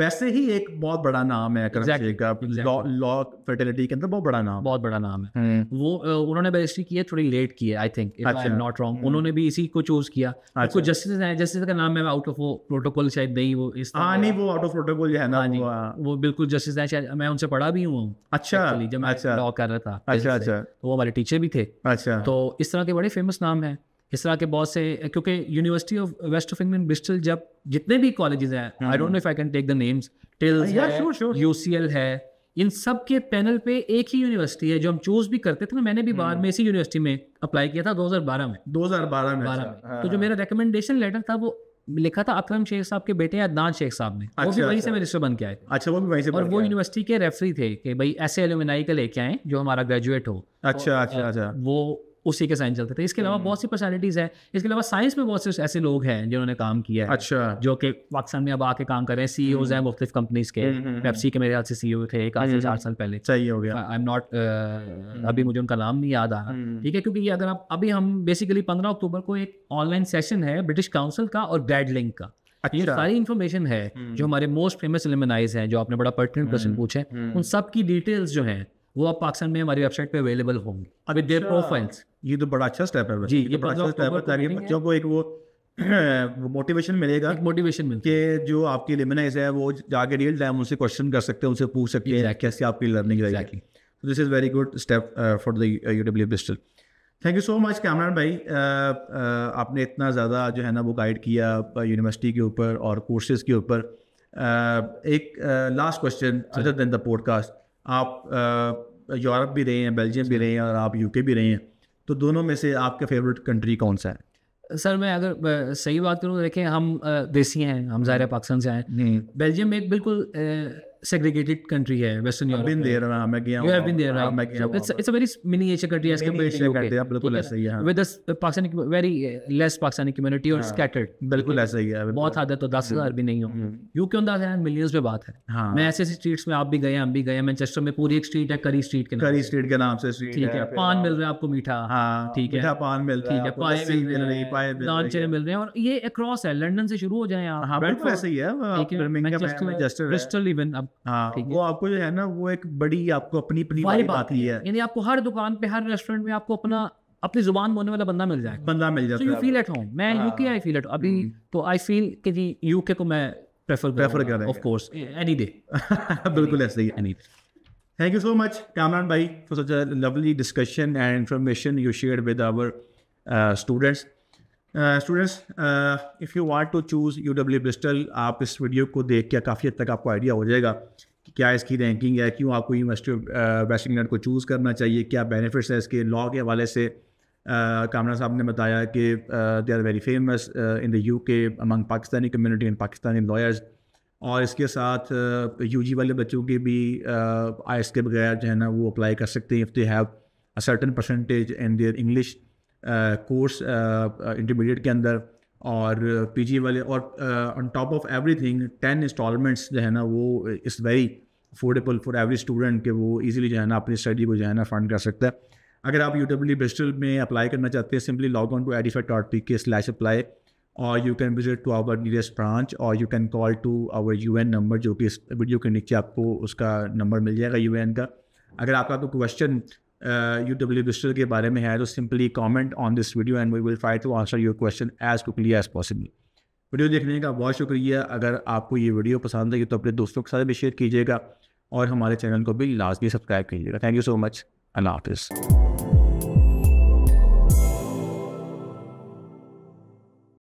वैसे ही एक बहुत बड़ा नाम है अकरम शेख का लॉ फर्टिलिटी के अंदर बहुत बड़ा नाम बहुत बड़ा नाम है हम्म। वो उन्होंने बैरिस्ट्री की है थोड़ी लेट की है I think if I am not wrong hmm. उन्होंने भी इसी को चूज किया जस्टिस अच्छा। है जस्टिस का नाम है आउट ऑफ वो प्रोटोकॉल शायद नहीं वो इस आ, हाँ, नहीं वो आउट ऑफ प्रोटोकॉल है ना हाँ वो, वो बिल्कुल जस्टिस है शायद मैं उनसे पढ़ा भी हूँ अच्छा जब मैं अच्छा, लॉ कर रहा था अच्छा अच्छा तो वो हमारे टीचर भी थे अच्छा तो इस तरह के बड़े फेमस नाम है इस तरह के बहुत से क्योंकि university of West of England Bristol जब जितने भी कॉलेजेस हैं I don't know if I can take the names टिल्स है यूसीएल है इन सब के पैनल पे एक ही यूनिवर्सिटी है जो हम चूज भी करते थे ना मैंने भी बाद हम्म। में इसी यूनिवर्सिटी में अप्लाई किया था 2012 में 2012 में बारह में अच्छा। हाँ, तो जो हाँ। मेरा रिकमेंडेशन लेटर था वो लिखा था अक्रम शेख साहब के बेटे अदनान शेख साहब ने अच्छा, वो भी अच्छा, वहीं से अच्छा। मिनिस्टर बन के आए अच्छा वो भी वहीं से और वो यूनिवर्सिटी के रेफरी थे कि भाई ऐसे एलुमिनाई का लेके आए जो हमारा ग्रेजुएट हो अच्छा अच्छा अच्छा वो उसी के साइन चलते थे इसके अलावा हम्म। बहुत सी पर्सनैलिटीज है इसके अलावा साइंस में बहुत से ऐसे लोग हैं जिन्होंने काम किया है अच्छा जो कि पाकिस्तान में अब आके काम कर रहे हैं सीईओ हम्म। हैं मुख्तलिफ कंपनीज के पेप्सी हम्म, के मेरे ख्याल से सीईओ थे एक आज से चार साल पहले सही हो गया आई एम नॉट अभी मुझे उनका नाम नहीं याद आ रहा ठीक है क्योंकि ये अगर आप अभी हम बेसिकली पंद्रह अक्टूबर को एक ऑनलाइन सेशन है ब्रिटिश काउंसिल का और गाइड लिंक का तो अच्छा। ये सारी इन्फॉर्मेशन है जो हमारे मोस्ट फेमस एलिमेनाइज हैं जो आपने बड़ा पर्टिनेंट क्वेश्चन पूछे उन सब की डिटेल्स जो हैं वो आप पाकिस्तान में हमारी वेबसाइट पे अवेलेबल होंगे अभी देर अच्छा। प्रोफाइल्स ये तो बड़ा अच्छा स्टेप है जी ये तो बड़ा अच्छा स्टेप है ताकि बच्चों को एक वो मोटिवेशन मिलेगा मोटिवेशन मिलती है जो आपकी लिमिनाइज है वो जाके रियल टाइम उनसे क्वेश्चन कर सकते हैं उनसे पूछ सकते हैं कैसे आपकी लर्निंग रहेगी तो this is very good step for the U W Bristol thank you so much Kamran भाई uh, uh, आपने इतना ज़्यादा जो है ना वो गाइड किया यूनिवर्सिटी uh, के ऊपर और कोर्सेज़ के ऊपर एक last question other than the podcast आप यूरोप भी रहे हैं बेल्जियम भी रहे हैं और आप यूके भी रहे हैं तो दोनों में से आपका फेवरेट कंट्री कौन सा है सर मैं अगर सही बात करूँ तो देखें हम देसी हैं हम ज़ाहिर हम्म। पाकिस्तान से आए हम्म। बेल्जियम एक बिल्कुल segregated country hai western europe been there i have gaya you have been there right? main gaya it's a, it's a very miniature country as compared to UK uh, uh, हाँ। है बिल्कुल ऐसा ही है with this pakistani very less pakistani community or scattered बिल्कुल ऐसा ही है बहुत हद है तो 10000 हम्म। भी नहीं हो UK on the other hand millions पे बात है हाँ। मैं ऐसे ऐसे स्ट्रीट्स में आप भी गए हम भी गए मैनचेस्टर में पूरी एक स्ट्रीट है करी स्ट्रीट के नाम करी स्ट्रीट के नाम से स्ट्रीट ठीक है पान मिल रहा है आपको मीठा हां ठीक है मीठा पान मिल ठीक है पाए मिल रही पाए मिल रही है और ये अक्रॉस है लंदन से शुरू हो जाए आप हाँ, ब्रेडफोर्ड ऐसे ही है ब्रिस्टल इवन अब हाँ, वो आपको जो है ना वो एक बड़ी आपको अपनी अपनी वाली बात ही है यानी आपको हर दुकान पे हर रेस्टोरेंट में आपको अपना अपनी जुबान बोलने वाला बंदा मिल जाएगा बंदा मिल जाता है यू फील एट होम मैं यूके आई फील एट अभी हम्म। तो आई फील कि जी यूके को मैं प्रेफर प्रेफर कर ऑफ कोर्स एनी डे बिल्कुल ऐसे ही any thank you so much Kamran भाई for such a lovely discussion and information you shared with our students students if you want to choose U W Bristol आप इस video को देख के काफ़ी हद तक आपको आइडिया हो जाएगा कि क्या इसकी रैंकिंग है क्यों आपको यूनिवर्सिटी वेस्ट इंग्लैंड को चूज़ करना चाहिए क्या बेनिफिट्स है इसके लॉ के हवाले से uh, कामरा साहब ने बताया कि they are very famous in the U K among Pakistani community and Pakistani lawyers और इसके साथ यू uh, जी वाले बच्चों के भी आई uh, के बगैर जो है ना वो अप्लाई कर सकते हैं if they have a certain percentage in their English course intermediate के अंदर और पी वाले और on top of everything ten instalments जो है ना वो is very affordable for every student के वो इजीली जो है ना अपनी स्टडी को जो है ना फंड कर सकता है अगर आप यू डब्ल्यू ब्रिस्टल में अप्लाई करना चाहते हैं simply log on to edifact dot P K slash apply और you can visit to our nearest branch और you can call to our U N number जो कि इस वीडियो के नीचे आपको उसका नंबर मिल जाएगा यू एन का अगर आपका कोई क्वेश्चन यू डब्ल्यू डिजिटल के बारे में है तो simply comment on this video and we will try to answer your question as quickly as possible video देखने का बहुत शुक्रिया अगर आपको ये वीडियो पसंद आई तो अपने दोस्तों के साथ भी शेयर कीजिएगा और हमारे चैनल को भी लाजमी सब्सक्राइब कीजिएगा थैंक यू सो मच अल्लाह हाफिज़